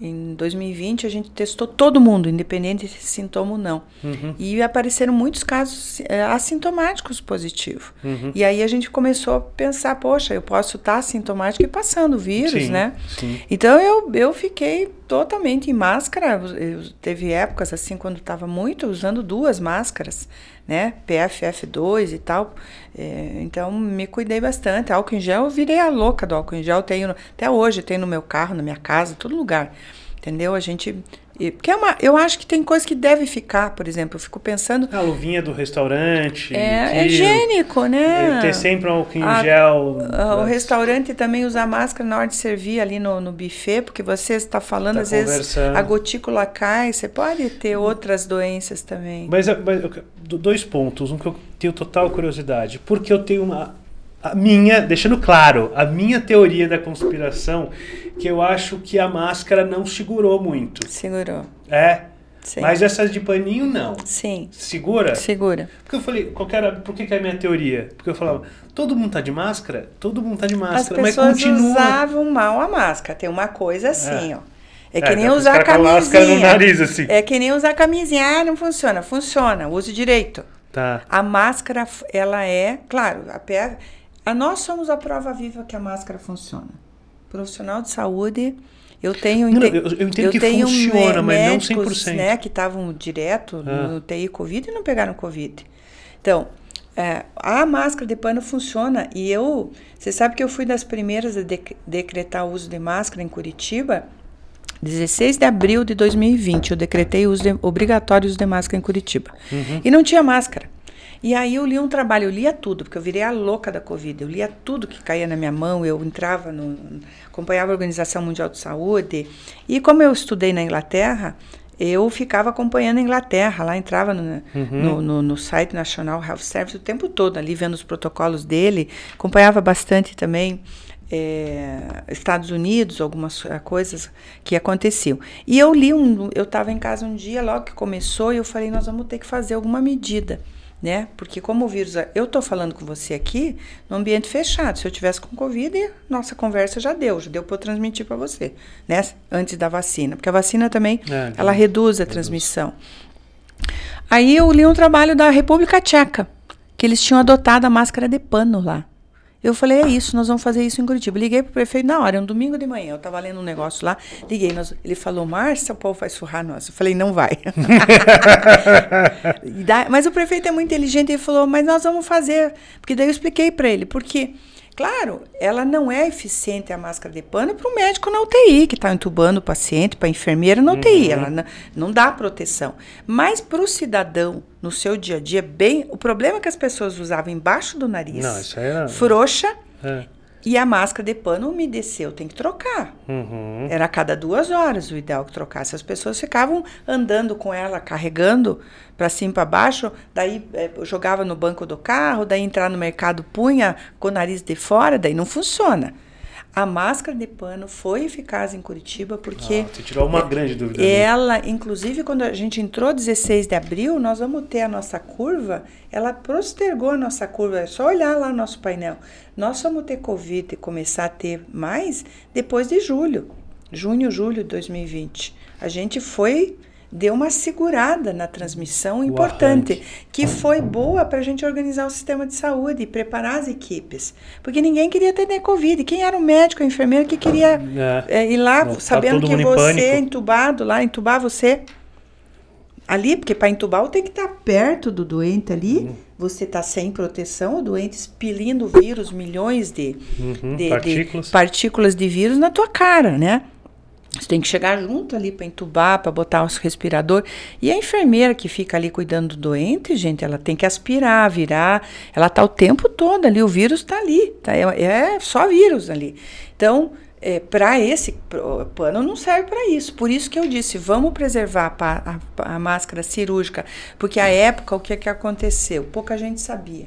em 2020 a gente testou todo mundo, independente de sintoma ou não. Uhum. E apareceram muitos casos assim, é, assintomáticos positivos. Uhum. E aí a gente começou a pensar, poxa, eu posso estar tá assintomático e passando o vírus, sim, né? Sim. Então eu, eu fiquei totalmente em máscara. Eu, teve épocas assim quando estava muito usando duas máscaras né? PFF2 e tal. É, então me cuidei bastante. Álcool em gel, eu virei a louca do álcool em gel. Tenho, até hoje, tem no meu carro, na minha casa, todo lugar. Entendeu? A gente e, porque é uma, eu acho que tem coisa que deve ficar, por exemplo, eu fico pensando. A luvinha do restaurante. É, é higiênico, né? É, ter sempre um álcool em gel. A, o né? restaurante também usa máscara na hora de servir ali no, no buffet, porque você está falando, tá às vezes a gotícula cai, você pode ter outras doenças também. Mas, mas dois pontos. Um que eu tenho total curiosidade. Porque eu tenho uma a minha, deixando claro, a minha teoria da conspiração, que eu acho que a máscara não segurou muito. Segurou. É. Sim. Mas essas de paninho, não. Sim. Segura? Segura. Porque eu falei, qual era, por que, que é a minha teoria? Porque eu falava, todo mundo tá de máscara? Todo mundo tá de máscara, As mas continua... As pessoas usavam mal a máscara, tem uma coisa assim, é. ó. É que é, nem usar camisinha. Nariz, assim. É que nem usar camisinha. Ah, não funciona. Funciona, use direito. Tá. A máscara, ela é, claro, a pé a nós somos a prova viva que a máscara funciona. Profissional de saúde, eu tenho. Não, eu, eu entendo eu que tenho funciona, médicos, mas não 100%. Né, que estavam direto ah. no TI Covid e não pegaram Covid. Então, é, a máscara de pano funciona. E eu. Você sabe que eu fui das primeiras a decretar o uso de máscara em Curitiba. 16 de abril de 2020, eu decretei o uso de, obrigatório o uso de máscara em Curitiba. Uhum. E não tinha máscara. E aí eu li um trabalho, eu lia tudo, porque eu virei a louca da Covid. Eu lia tudo que caía na minha mão, eu entrava no. acompanhava a Organização Mundial de Saúde. E como eu estudei na Inglaterra, eu ficava acompanhando a Inglaterra, lá entrava no, uhum. no, no, no, site National Health Service o tempo todo, ali vendo os protocolos dele, acompanhava bastante também é, Estados Unidos, algumas eh, coisas que aconteciam. E eu li um, eu estava em casa um dia, logo que começou, e eu falei, nós vamos ter que fazer alguma medida né? Porque como o vírus, eu tô falando com você aqui no ambiente fechado. Se eu tivesse com Covid, nossa conversa já deu, já deu para eu transmitir para você, né? Antes da vacina, porque a vacina também é, ela é. reduz a reduz. transmissão. Aí eu li um trabalho da República Tcheca que eles tinham adotado a máscara de pano lá. Eu falei, é isso, nós vamos fazer isso em Curitiba. Liguei pro prefeito na hora, um domingo de manhã, eu estava lendo um negócio lá, liguei, nós, ele falou, Márcia, o povo vai surrar nós. Eu falei, não vai. mas o prefeito é muito inteligente, ele falou, mas nós vamos fazer. Porque daí eu expliquei para ele, porque... Claro, ela não é eficiente a máscara de pano para o médico na UTI, que está entubando o paciente, para a enfermeira na UTI. Uhum. Ela não, dá proteção. Mas para o cidadão, no seu dia a dia, bem. O problema é que as pessoas usavam embaixo do nariz, não, isso aí era... frouxa, é. E a máscara de pano umedeceu, tem que trocar. Uhum. Era a cada duas horas o ideal que trocasse. As pessoas ficavam andando com ela, carregando para cima e para baixo, daí é, jogava no banco do carro, daí entrar no mercado punha com o nariz de fora, daí não funciona. A máscara de pano foi eficaz em Curitiba porque. Ah, você tirou uma grande dúvida. Ela, minha. inclusive, quando a gente entrou 16 de abril, nós vamos ter a nossa curva, ela postergou a nossa curva. É só olhar lá o nosso painel. Nós vamos ter Covid e começar a ter mais depois de julho. Junho, julho de 2020. A gente foi deu uma segurada na transmissão importante, que foi boa para a gente organizar o sistema de saúde e preparar as equipes. Porque ninguém queria ter Covid. Quem era o médico, o enfermeiro que queria é. Eh, ir lá Não, tá sabendo que você entubado lá, entubar você ali, porque para entubar tem que estar tá perto do doente ali. Uhum. Você está sem proteção, o doente expelindo vírus, milhões de, uhum, de, partículas. de partículas de vírus na tua cara, né? Você tem que chegar junto ali para entubar, para botar o respirador. E a enfermeira que fica ali cuidando do doente, gente, ela tem que aspirar, virar. Ela tá o tempo todo ali, o vírus está ali, tá? É, é, só vírus ali. Então, é, para esse pano não serve para isso. Por isso que eu disse, vamos preservar a, a, a máscara cirúrgica, porque a época o que é que aconteceu, pouca gente sabia.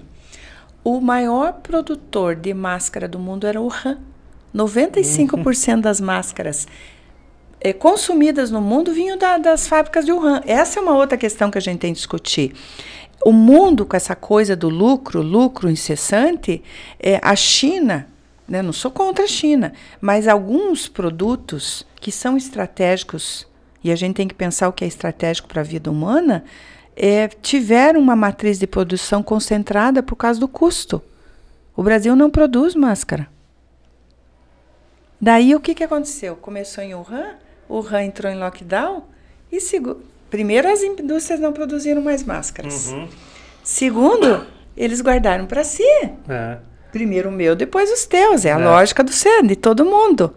O maior produtor de máscara do mundo era o RAM. 95% das máscaras é, consumidas no mundo vinham da, das fábricas de Wuhan. Essa é uma outra questão que a gente tem que discutir. O mundo com essa coisa do lucro, lucro incessante, é, a China, né, não sou contra a China, mas alguns produtos que são estratégicos, e a gente tem que pensar o que é estratégico para a vida humana, é, tiveram uma matriz de produção concentrada por causa do custo. O Brasil não produz máscara. Daí o que, que aconteceu? Começou em Wuhan, o RAN entrou em lockdown e primeiro as indústrias não produziram mais máscaras. Uhum. Segundo, eles guardaram para si. É. Primeiro o meu, depois os teus. É a é. lógica do ser, de todo mundo.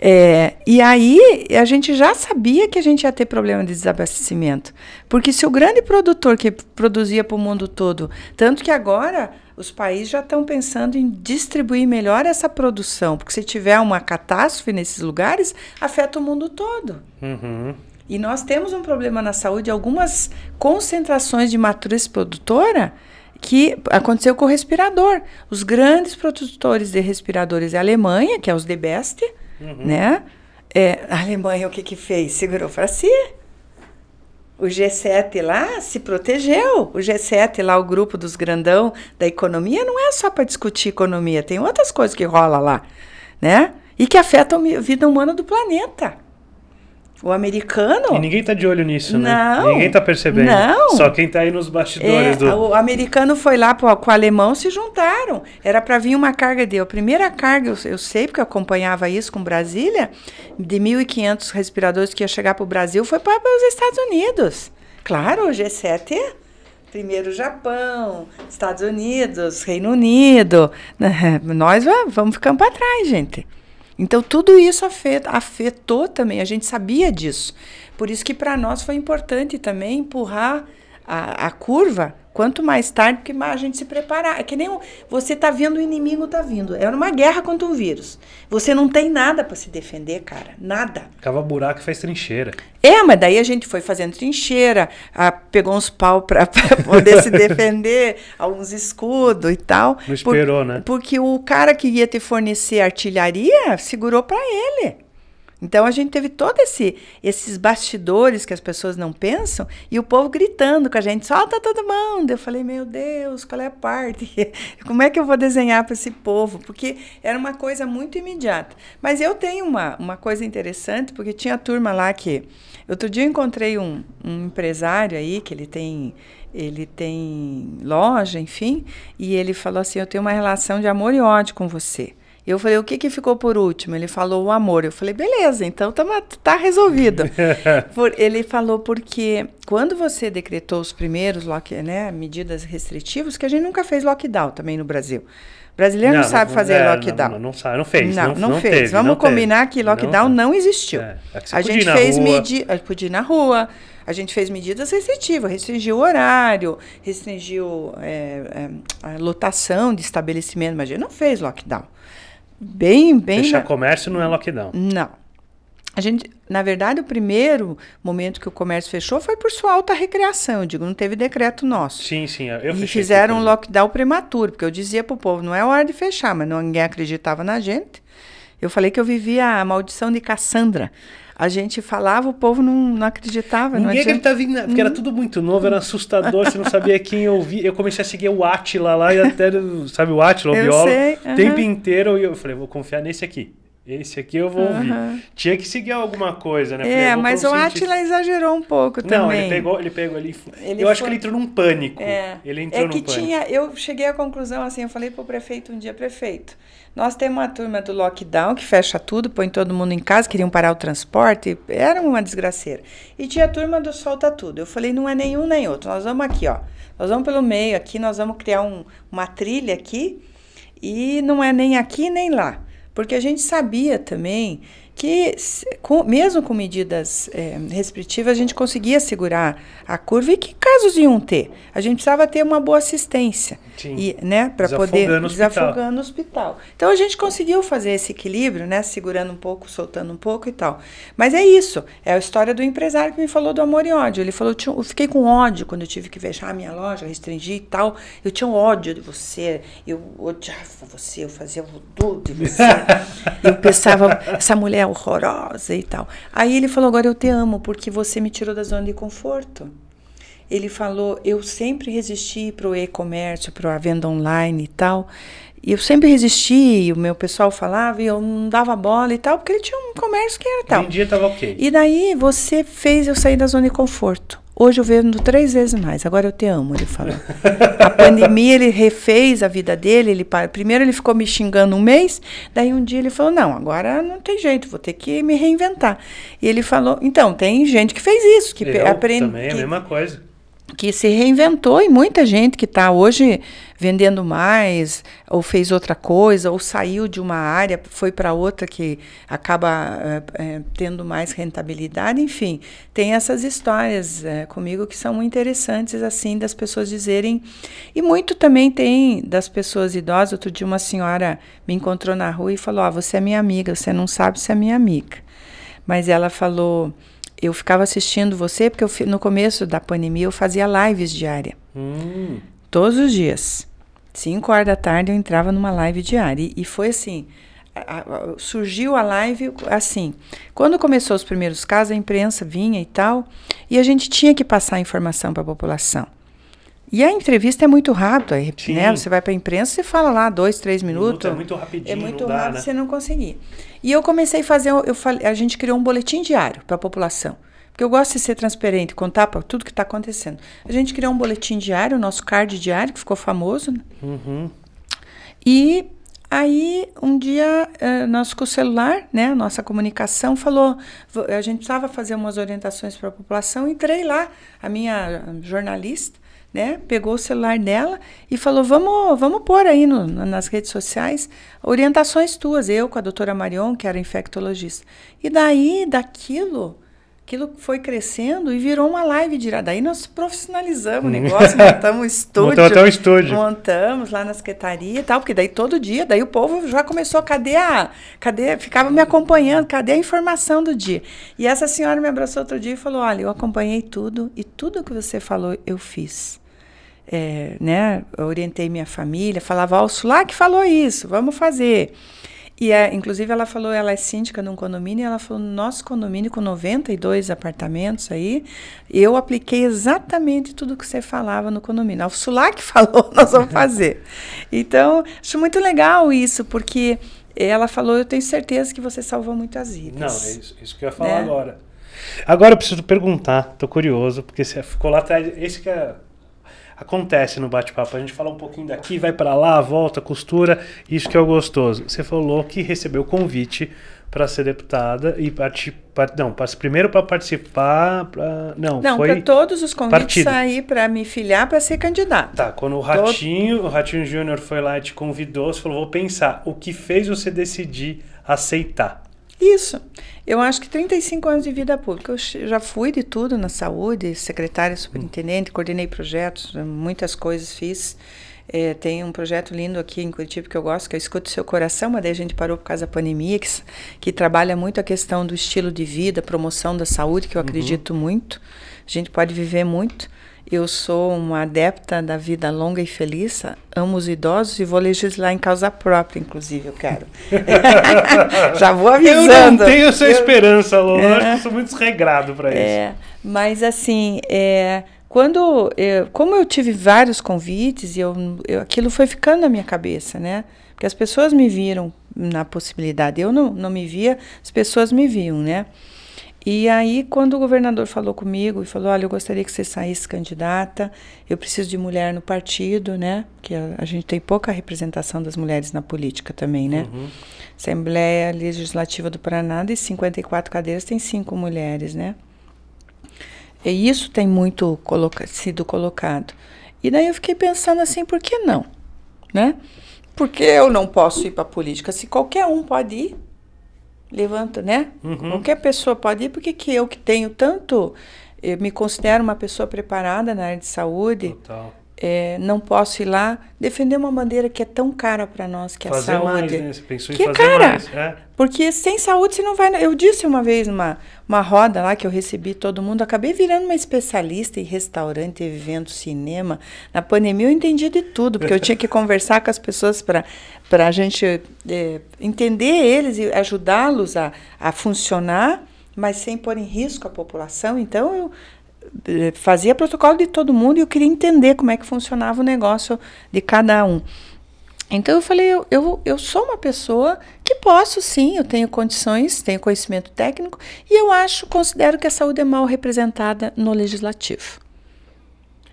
É, e aí a gente já sabia que a gente ia ter problema de desabastecimento. Porque se o grande produtor que produzia para o mundo todo, tanto que agora os países já estão pensando em distribuir melhor essa produção, porque se tiver uma catástrofe nesses lugares, afeta o mundo todo. Uhum. E nós temos um problema na saúde, algumas concentrações de matriz produtora que aconteceu com o respirador. Os grandes produtores de respiradores é a Alemanha, que é os de Best, Uhum. Né? É, a ah, Alemanha o que, que fez? Segurou para si. O G7 lá se protegeu. O G7 lá, o grupo dos grandão da economia, não é só para discutir economia, tem outras coisas que rola lá, né? E que afetam a vida humana do planeta. O americano. E ninguém tá de olho nisso, né? não, Ninguém tá percebendo. Não. Só quem tá aí nos bastidores é, do. O americano foi lá pro, com o alemão, se juntaram. Era para vir uma carga de. A primeira carga, eu, eu, sei, porque eu acompanhava isso com Brasília, de 1.500 respiradores que ia chegar para o Brasil, foi para os Estados Unidos. Claro, o G7 primeiro Japão, Estados Unidos, Reino Unido. Né? Nós vamos ficando para trás, gente. Então tudo isso afetou também, a gente sabia disso. Por isso que para nós foi importante também empurrar a, a curva, quanto mais tarde, porque mais a gente se preparar. É que nem você tá vendo o inimigo tá vindo. É uma guerra contra um vírus. Você não tem nada para se defender, cara. Nada. Cava buraco e faz trincheira. É, mas daí a gente foi fazendo trincheira, a, pegou uns pau para poder se defender, alguns escudos e tal. Não esperou, por, né? Porque o cara que ia te fornecer artilharia segurou para ele. Então a gente teve todos esse, esses bastidores que as pessoas não pensam e o povo gritando com a gente, solta todo mundo. Eu falei, meu Deus, qual é a parte? Como é que eu vou desenhar para esse povo? Porque era uma coisa muito imediata. Mas eu tenho uma, uma coisa interessante, porque tinha turma lá que. Outro dia eu encontrei um, um empresário aí, que ele tem ele tem loja, enfim, e ele falou assim: Eu tenho uma relação de amor e ódio com você. Eu falei, o que, que ficou por último? Ele falou o amor. Eu falei, beleza, então tá, tá resolvido. por, ele falou porque quando você decretou os primeiros lock, né, medidas restritivas, que a gente nunca fez lockdown também no Brasil. Brasileiro não, não sabe fazer é, lockdown. Não, não, sabe, não fez. Não, não, não fez. Teve, Vamos combinar teve. que lockdown não, existiu. É, é a gente fez medidas. É, podia ir na rua. A gente fez medidas restritivas, restringiu o horário, restringiu é, é, a lotação de estabelecimento, mas a gente não fez lockdown bem, bem. Fechar na... comércio não é lockdown. Não. A gente, na verdade, o primeiro momento que o comércio fechou foi por sua alta recreação. Eu digo, não teve decreto nosso. Sim, sim. Eu e fizeram um lockdown prematuro, porque eu dizia para o povo, não é hora de fechar, mas ninguém acreditava na gente. Eu falei que eu vivia a maldição de Cassandra a gente falava, o povo não, não acreditava. Ninguém não acreditava em nada, porque hum. era tudo muito novo, era assustador, você não sabia quem vi Eu comecei a seguir o Atila lá, e até, sabe o Atila, o eu biólogo, o tempo inteiro. E eu falei, vou confiar nesse aqui. Esse aqui eu vou ouvir. Uhum. Tinha que seguir alguma coisa, né? é, mas o Atila exagerou um pouco também. Não, ele pegou, ele pegou ali. Ele eu foi... acho que ele entrou num pânico. É, ele entrou é que tinha. Pânico. Eu cheguei à conclusão assim, eu falei pro prefeito um dia, prefeito, nós temos uma turma do lockdown que fecha tudo, põe todo mundo em casa, queriam parar o transporte, era uma desgraceira. E tinha a turma do solta tudo. Eu falei, não é nenhum nem outro. Nós vamos aqui, ó. Nós vamos pelo meio aqui, nós vamos criar um, uma trilha aqui. E não é nem aqui nem lá. Porque a gente sabia também que com, mesmo com medidas é, restritivas a gente conseguia segurar a curva e que casos iam ter. A gente precisava ter uma boa assistência, Sim. e, né, para poder o no hospital. Então a gente conseguiu fazer esse equilíbrio, né, segurando um pouco, soltando um pouco e tal. Mas é isso, é a história do empresário que me falou do amor e ódio. Ele falou, eu fiquei com ódio quando eu tive que fechar a minha loja, restringir e tal. Eu tinha um ódio de você, eu odiava você, eu fazia voodoo de você. eu pensava essa mulher horrorosa e tal. Aí ele falou: Agora eu te amo, porque você me tirou da zona de conforto. Ele falou: Eu sempre resisti para o e-comércio, para a venda online e tal. E eu sempre resisti, o meu pessoal falava e eu não dava bola e tal, porque ele tinha um comércio que era tal. Um dia estava ok. E daí você fez eu sair da zona de conforto. Hoje eu vendo três vezes mais. Agora eu te amo, ele falou. A pandemia, ele refez a vida dele. Ele Primeiro ele ficou me xingando um mês. Daí um dia ele falou, não, agora não tem jeito. Vou ter que me reinventar. E ele falou, então, tem gente que fez isso. que aprendeu. Também é a mesma coisa que se reinventou e muita gente que está hoje vendendo mais, ou fez outra coisa, ou saiu de uma área, foi para outra que acaba é, tendo mais rentabilidade, enfim, tem essas histórias é, comigo que são interessantes assim das pessoas dizerem e muito também tem das pessoas idosas. Outro dia uma senhora me encontrou na rua e falou: "Ó, você é minha amiga, você não sabe se é minha amiga", mas ela falou eu ficava assistindo você, porque eu, no começo da pandemia eu fazia lives diária. Hum. Todos os dias. Cinco horas da tarde eu entrava numa live diária. E, e foi assim. A, a, surgiu a live assim. Quando começou os primeiros casos, a imprensa vinha e tal, e a gente tinha que passar a informação para a população. E a entrevista é muito rápida, né? Você vai para a imprensa e fala lá dois, três minutos. Minuto é muito rapidinho. É muito rápido, dá, né? você não conseguir. E eu comecei a fazer, eu falei, a gente criou um boletim diário para a população. Porque eu gosto de ser transparente, contar para tudo que está acontecendo. A gente criou um boletim diário, o nosso card diário, que ficou famoso. Né? Uhum. E Aí, um dia, eh, nosso com o celular, né, nossa comunicação, falou, a gente precisava fazer umas orientações para a população, entrei lá, a minha jornalista, né? Pegou o celular dela e falou: vamos, vamos pôr aí no, nas redes sociais orientações tuas, eu com a doutora Marion, que era infectologista. E daí, daquilo, aquilo foi crescendo e virou uma live de Irajá. Daí nós profissionalizamos o hum. negócio, montamos um estúdio. Montamos até um estúdio. Montamos lá na secretaria e tal, porque daí todo dia, daí o povo já começou, cadê a... Cadê, ficava me acompanhando, cadê a informação do dia? E essa senhora me abraçou outro dia e falou, olha, eu acompanhei tudo e tudo que você falou eu fiz. É, né, eu orientei minha família, falava, ao o Sulá que falou isso, vamos fazer. E, é, inclusive, ela falou, ela é síndica num condomínio, e ela falou, nosso condomínio com 92 apartamentos aí, eu apliquei exatamente tudo que você falava no condomínio. O Sulac falou, nós vamos fazer. então, acho muito legal isso, porque ela falou, eu tenho certeza que você salvou muitas vidas. Não, é isso, isso que eu ia falar né? agora. Agora eu preciso perguntar, tô curioso, porque você ficou lá atrás, esse que é acontece no bate-papo. A gente fala um pouquinho daqui, vai para lá, volta, costura, isso que é o gostoso. Você falou que recebeu o convite para ser deputada e participar, não, primeiro para participar, pra, não, não para todos os convites partido. sair para me filiar para ser candidata. Tá, quando o Ratinho, o Ratinho Júnior foi lá e te convidou, você falou, vou pensar, o que fez você decidir aceitar? Isso. Eu acho que 35 anos de vida pública. Eu já fui de tudo na saúde, secretária, superintendente, coordenei projetos, muitas coisas fiz. É, tem um projeto lindo aqui em Curitiba que eu gosto, que é Escuta o Seu Coração, mas daí a gente parou por causa da pandemia, que, que trabalha muito a questão do estilo de vida, promoção da saúde, que eu uhum. acredito muito. A gente pode viver muito. Eu sou uma adepta da vida longa e feliz, amo os idosos e vou legislar em causa própria, inclusive, eu quero. Já vou avisando. Eu não tenho essa eu... esperança, Lô. É... Eu acho é. que sou muito desregrado para é, isso. É, mas assim, é, quando eu, como eu tive vários convites e eu, eu, aquilo foi ficando na minha cabeça, né? Porque as pessoas me viram na possibilidade, eu não, não me via, as pessoas me viam, né? E aí, quando o governador falou comigo e falou: Olha, eu gostaria que você saísse candidata, eu preciso de mulher no partido, né? Que a, a gente tem pouca representação das mulheres na política também, né? Uhum. Assembleia Legislativa do Paraná, de 54 cadeiras, tem cinco mulheres, né? E isso tem muito coloca sido colocado. E daí eu fiquei pensando assim: por que não? Né? Porque eu não posso ir para a política se qualquer um pode ir levanta, né? Uhum. Qualquer pessoa pode ir, porque que eu que tenho tanto, eu eh, me considero uma pessoa preparada na área de saúde. Total é, não posso ir lá defender uma bandeira que é tão cara para nós, que é fazer a saúde. Mais, né? Você pensou que em fazer é cara, mais, é. porque sem saúde você não vai. Eu disse uma vez numa uma roda lá que eu recebi todo mundo, acabei virando uma especialista em restaurante, evento, cinema. Na pandemia eu entendi de tudo, porque eu tinha que conversar com as pessoas para para a gente é, entender eles e ajudá-los a, a funcionar, mas sem pôr em risco a população. Então eu fazia protocolo de todo mundo e eu queria entender como é que funcionava o negócio de cada um. Então eu falei, eu, eu, eu, sou uma pessoa que posso sim, eu tenho condições, tenho conhecimento técnico, e eu acho, considero que a saúde é mal representada no legislativo.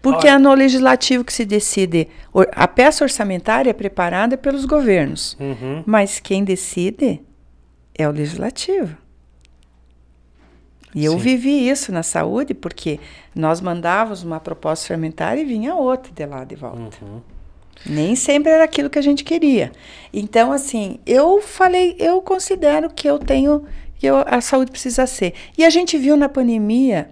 Porque Olha. é no legislativo que se decide. A peça orçamentária é preparada pelos governos, uhum. mas quem decide é o legislativo. E Sim. eu vivi isso na saúde, porque nós mandávamos uma proposta fermentária e vinha outra de lá de volta. Uhum. Nem sempre era aquilo que a gente queria. Então, assim, eu falei, eu considero que eu tenho, que eu, a saúde precisa ser. E a gente viu na pandemia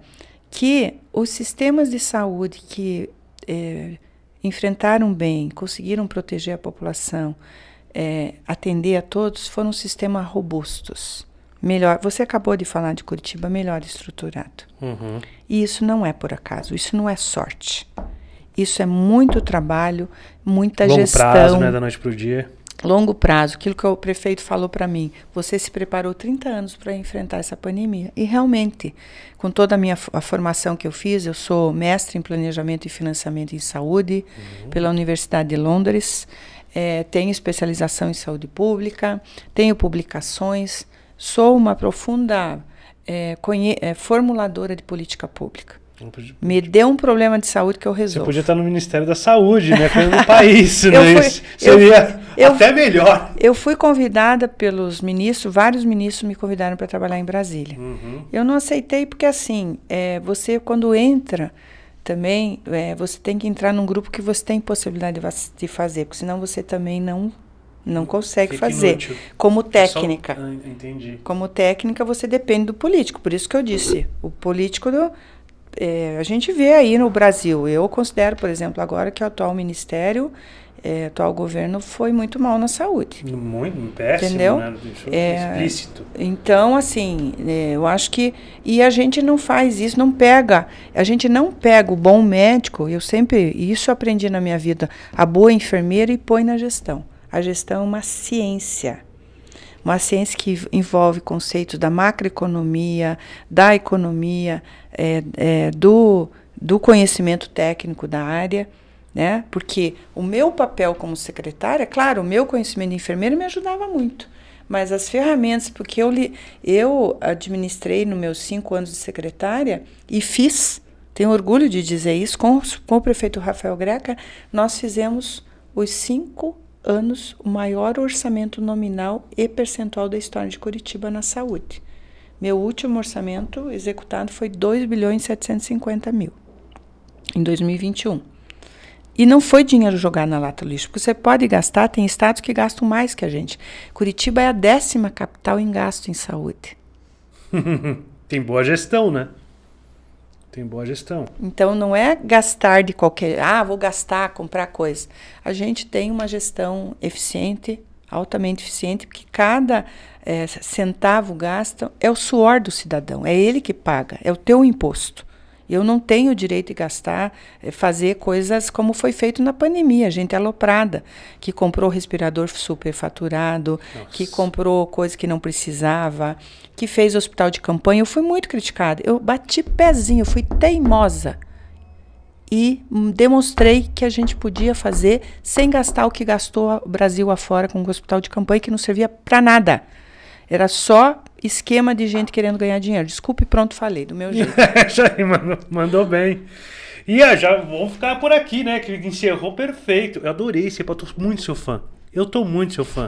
que os sistemas de saúde que é, enfrentaram bem, conseguiram proteger a população, é, atender a todos, foram sistemas robustos melhor. Você acabou de falar de Curitiba, melhor estruturado. Uhum. E isso não é por acaso, isso não é sorte. Isso é muito trabalho, muita Longo gestão. Longo prazo, né, da noite para o dia. Longo prazo, aquilo que o prefeito falou para mim, você se preparou 30 anos para enfrentar essa pandemia. E realmente, com toda a minha a formação que eu fiz, eu sou mestre em planejamento e financiamento em saúde uhum. pela Universidade de Londres, é, tenho especialização em saúde pública, tenho publicações, Sou uma profunda é, é, formuladora de política pública. Podia, Me deu um problema de saúde que eu resolvo. Você podia estar no Ministério da Saúde, né? no país, eu né? Fui, seria eu, até melhor. Eu fui convidada pelos ministros, vários ministros me convidaram para trabalhar em Brasília. Uhum. Eu não aceitei porque assim, é, você quando entra também, é, você tem que entrar num grupo que você tem possibilidade de, de fazer, porque senão você também não não consegue fazer. Inútil. Como técnica. Só... Ah, entendi. Como técnica, você depende do político. Por isso que eu disse, o político do, é, a gente vê aí no Brasil. Eu considero, por exemplo, agora que o atual ministério, é, atual governo foi muito mal na saúde. Muito péssimo, entendeu? Né? É, explícito. Então, assim, é, eu acho que e a gente não faz isso, não pega, a gente não pega o bom médico. Eu sempre isso aprendi na minha vida, a boa enfermeira e põe na gestão. A gestão é uma ciência. Uma ciência que envolve conceitos da macroeconomia, da economia, é, é, do, do conhecimento técnico da área. Né? Porque o meu papel como secretária, claro, o meu conhecimento de enfermeiro me ajudava muito, mas as ferramentas, porque eu, li, eu administrei nos meus cinco anos de secretária e fiz, tenho orgulho de dizer isso, com, com o prefeito Rafael Greca, nós fizemos os cinco anos o maior orçamento nominal e percentual da história de Curitiba na saúde. Meu último orçamento executado foi 2 bilhões 750 mil em 2021. E não foi dinheiro jogar na lata lixo, porque você pode gastar, tem estados que gastam mais que a gente. Curitiba é a décima capital em gasto em saúde. tem boa gestão, né? Tem boa gestão. Então não é gastar de qualquer. Ah, vou gastar, comprar coisa. A gente tem uma gestão eficiente, altamente eficiente, porque cada é, centavo gasto é o suor do cidadão, é ele que paga, é o teu imposto. Eu não tenho o direito de gastar, eh, fazer coisas como foi feito na pandemia, A gente aloprada, que comprou respirador superfaturado, Nossa. que comprou coisa que não precisava, que fez hospital de campanha. Eu fui muito criticada. Eu bati pezinho, fui teimosa. E demonstrei que a gente podia fazer sem gastar o que gastou o Brasil afora com o hospital de campanha, que não servia para nada. Era só esquema de gente querendo ganhar dinheiro. Desculpe, pronto, falei, do meu jeito. É mandou, mandou bem. E já vou ficar por aqui, né? Que encerrou perfeito. Eu adorei esse papo, tô muito seu fã. Eu tô muito seu fã.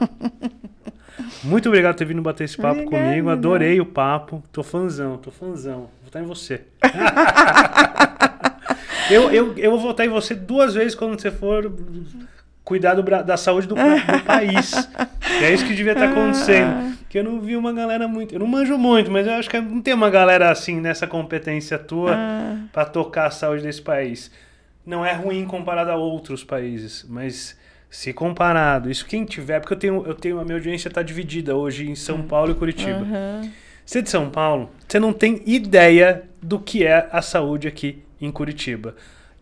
muito obrigado por ter vindo bater esse papo comigo. Adorei o papo. Tô fãzão, tô fãzão. Vou votar em você. eu, eu, eu vou votar em você duas vezes quando você for cuidar do, da saúde do, do país. é isso que devia estar tá acontecendo. Ah. Que eu não vi uma galera muito. Eu não manjo muito, mas eu acho que não tem uma galera assim nessa competência tua ah. para tocar a saúde desse país. Não é ruim comparado a outros países, mas se comparado, isso quem tiver, porque eu tenho, eu tenho a minha audiência está dividida hoje em São uhum. Paulo e Curitiba. Uhum. Você é de São Paulo, você não tem ideia do que é a saúde aqui em Curitiba.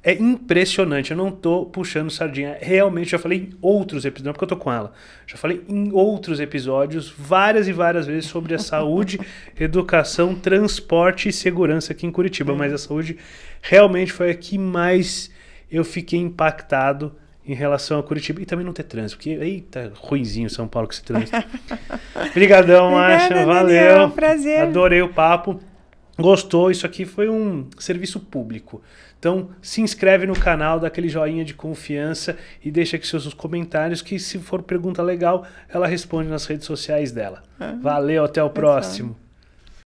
É impressionante, eu não tô puxando sardinha. Realmente já falei em outros episódios, não é porque eu tô com ela. Já falei em outros episódios várias e várias vezes sobre a saúde, educação, transporte e segurança aqui em Curitiba, é. mas a saúde realmente foi a que mais eu fiquei impactado em relação a Curitiba e também não ter trânsito, porque eita, ruizinho São Paulo com esse trânsito. Obrigadão, Marcia, valeu. Daniel, prazer. Adorei o papo. Gostou? Isso aqui foi um serviço público. Então se inscreve no canal, dá aquele joinha de confiança e deixa aqui seus comentários que se for pergunta legal, ela responde nas redes sociais dela. É. Valeu, até o próximo.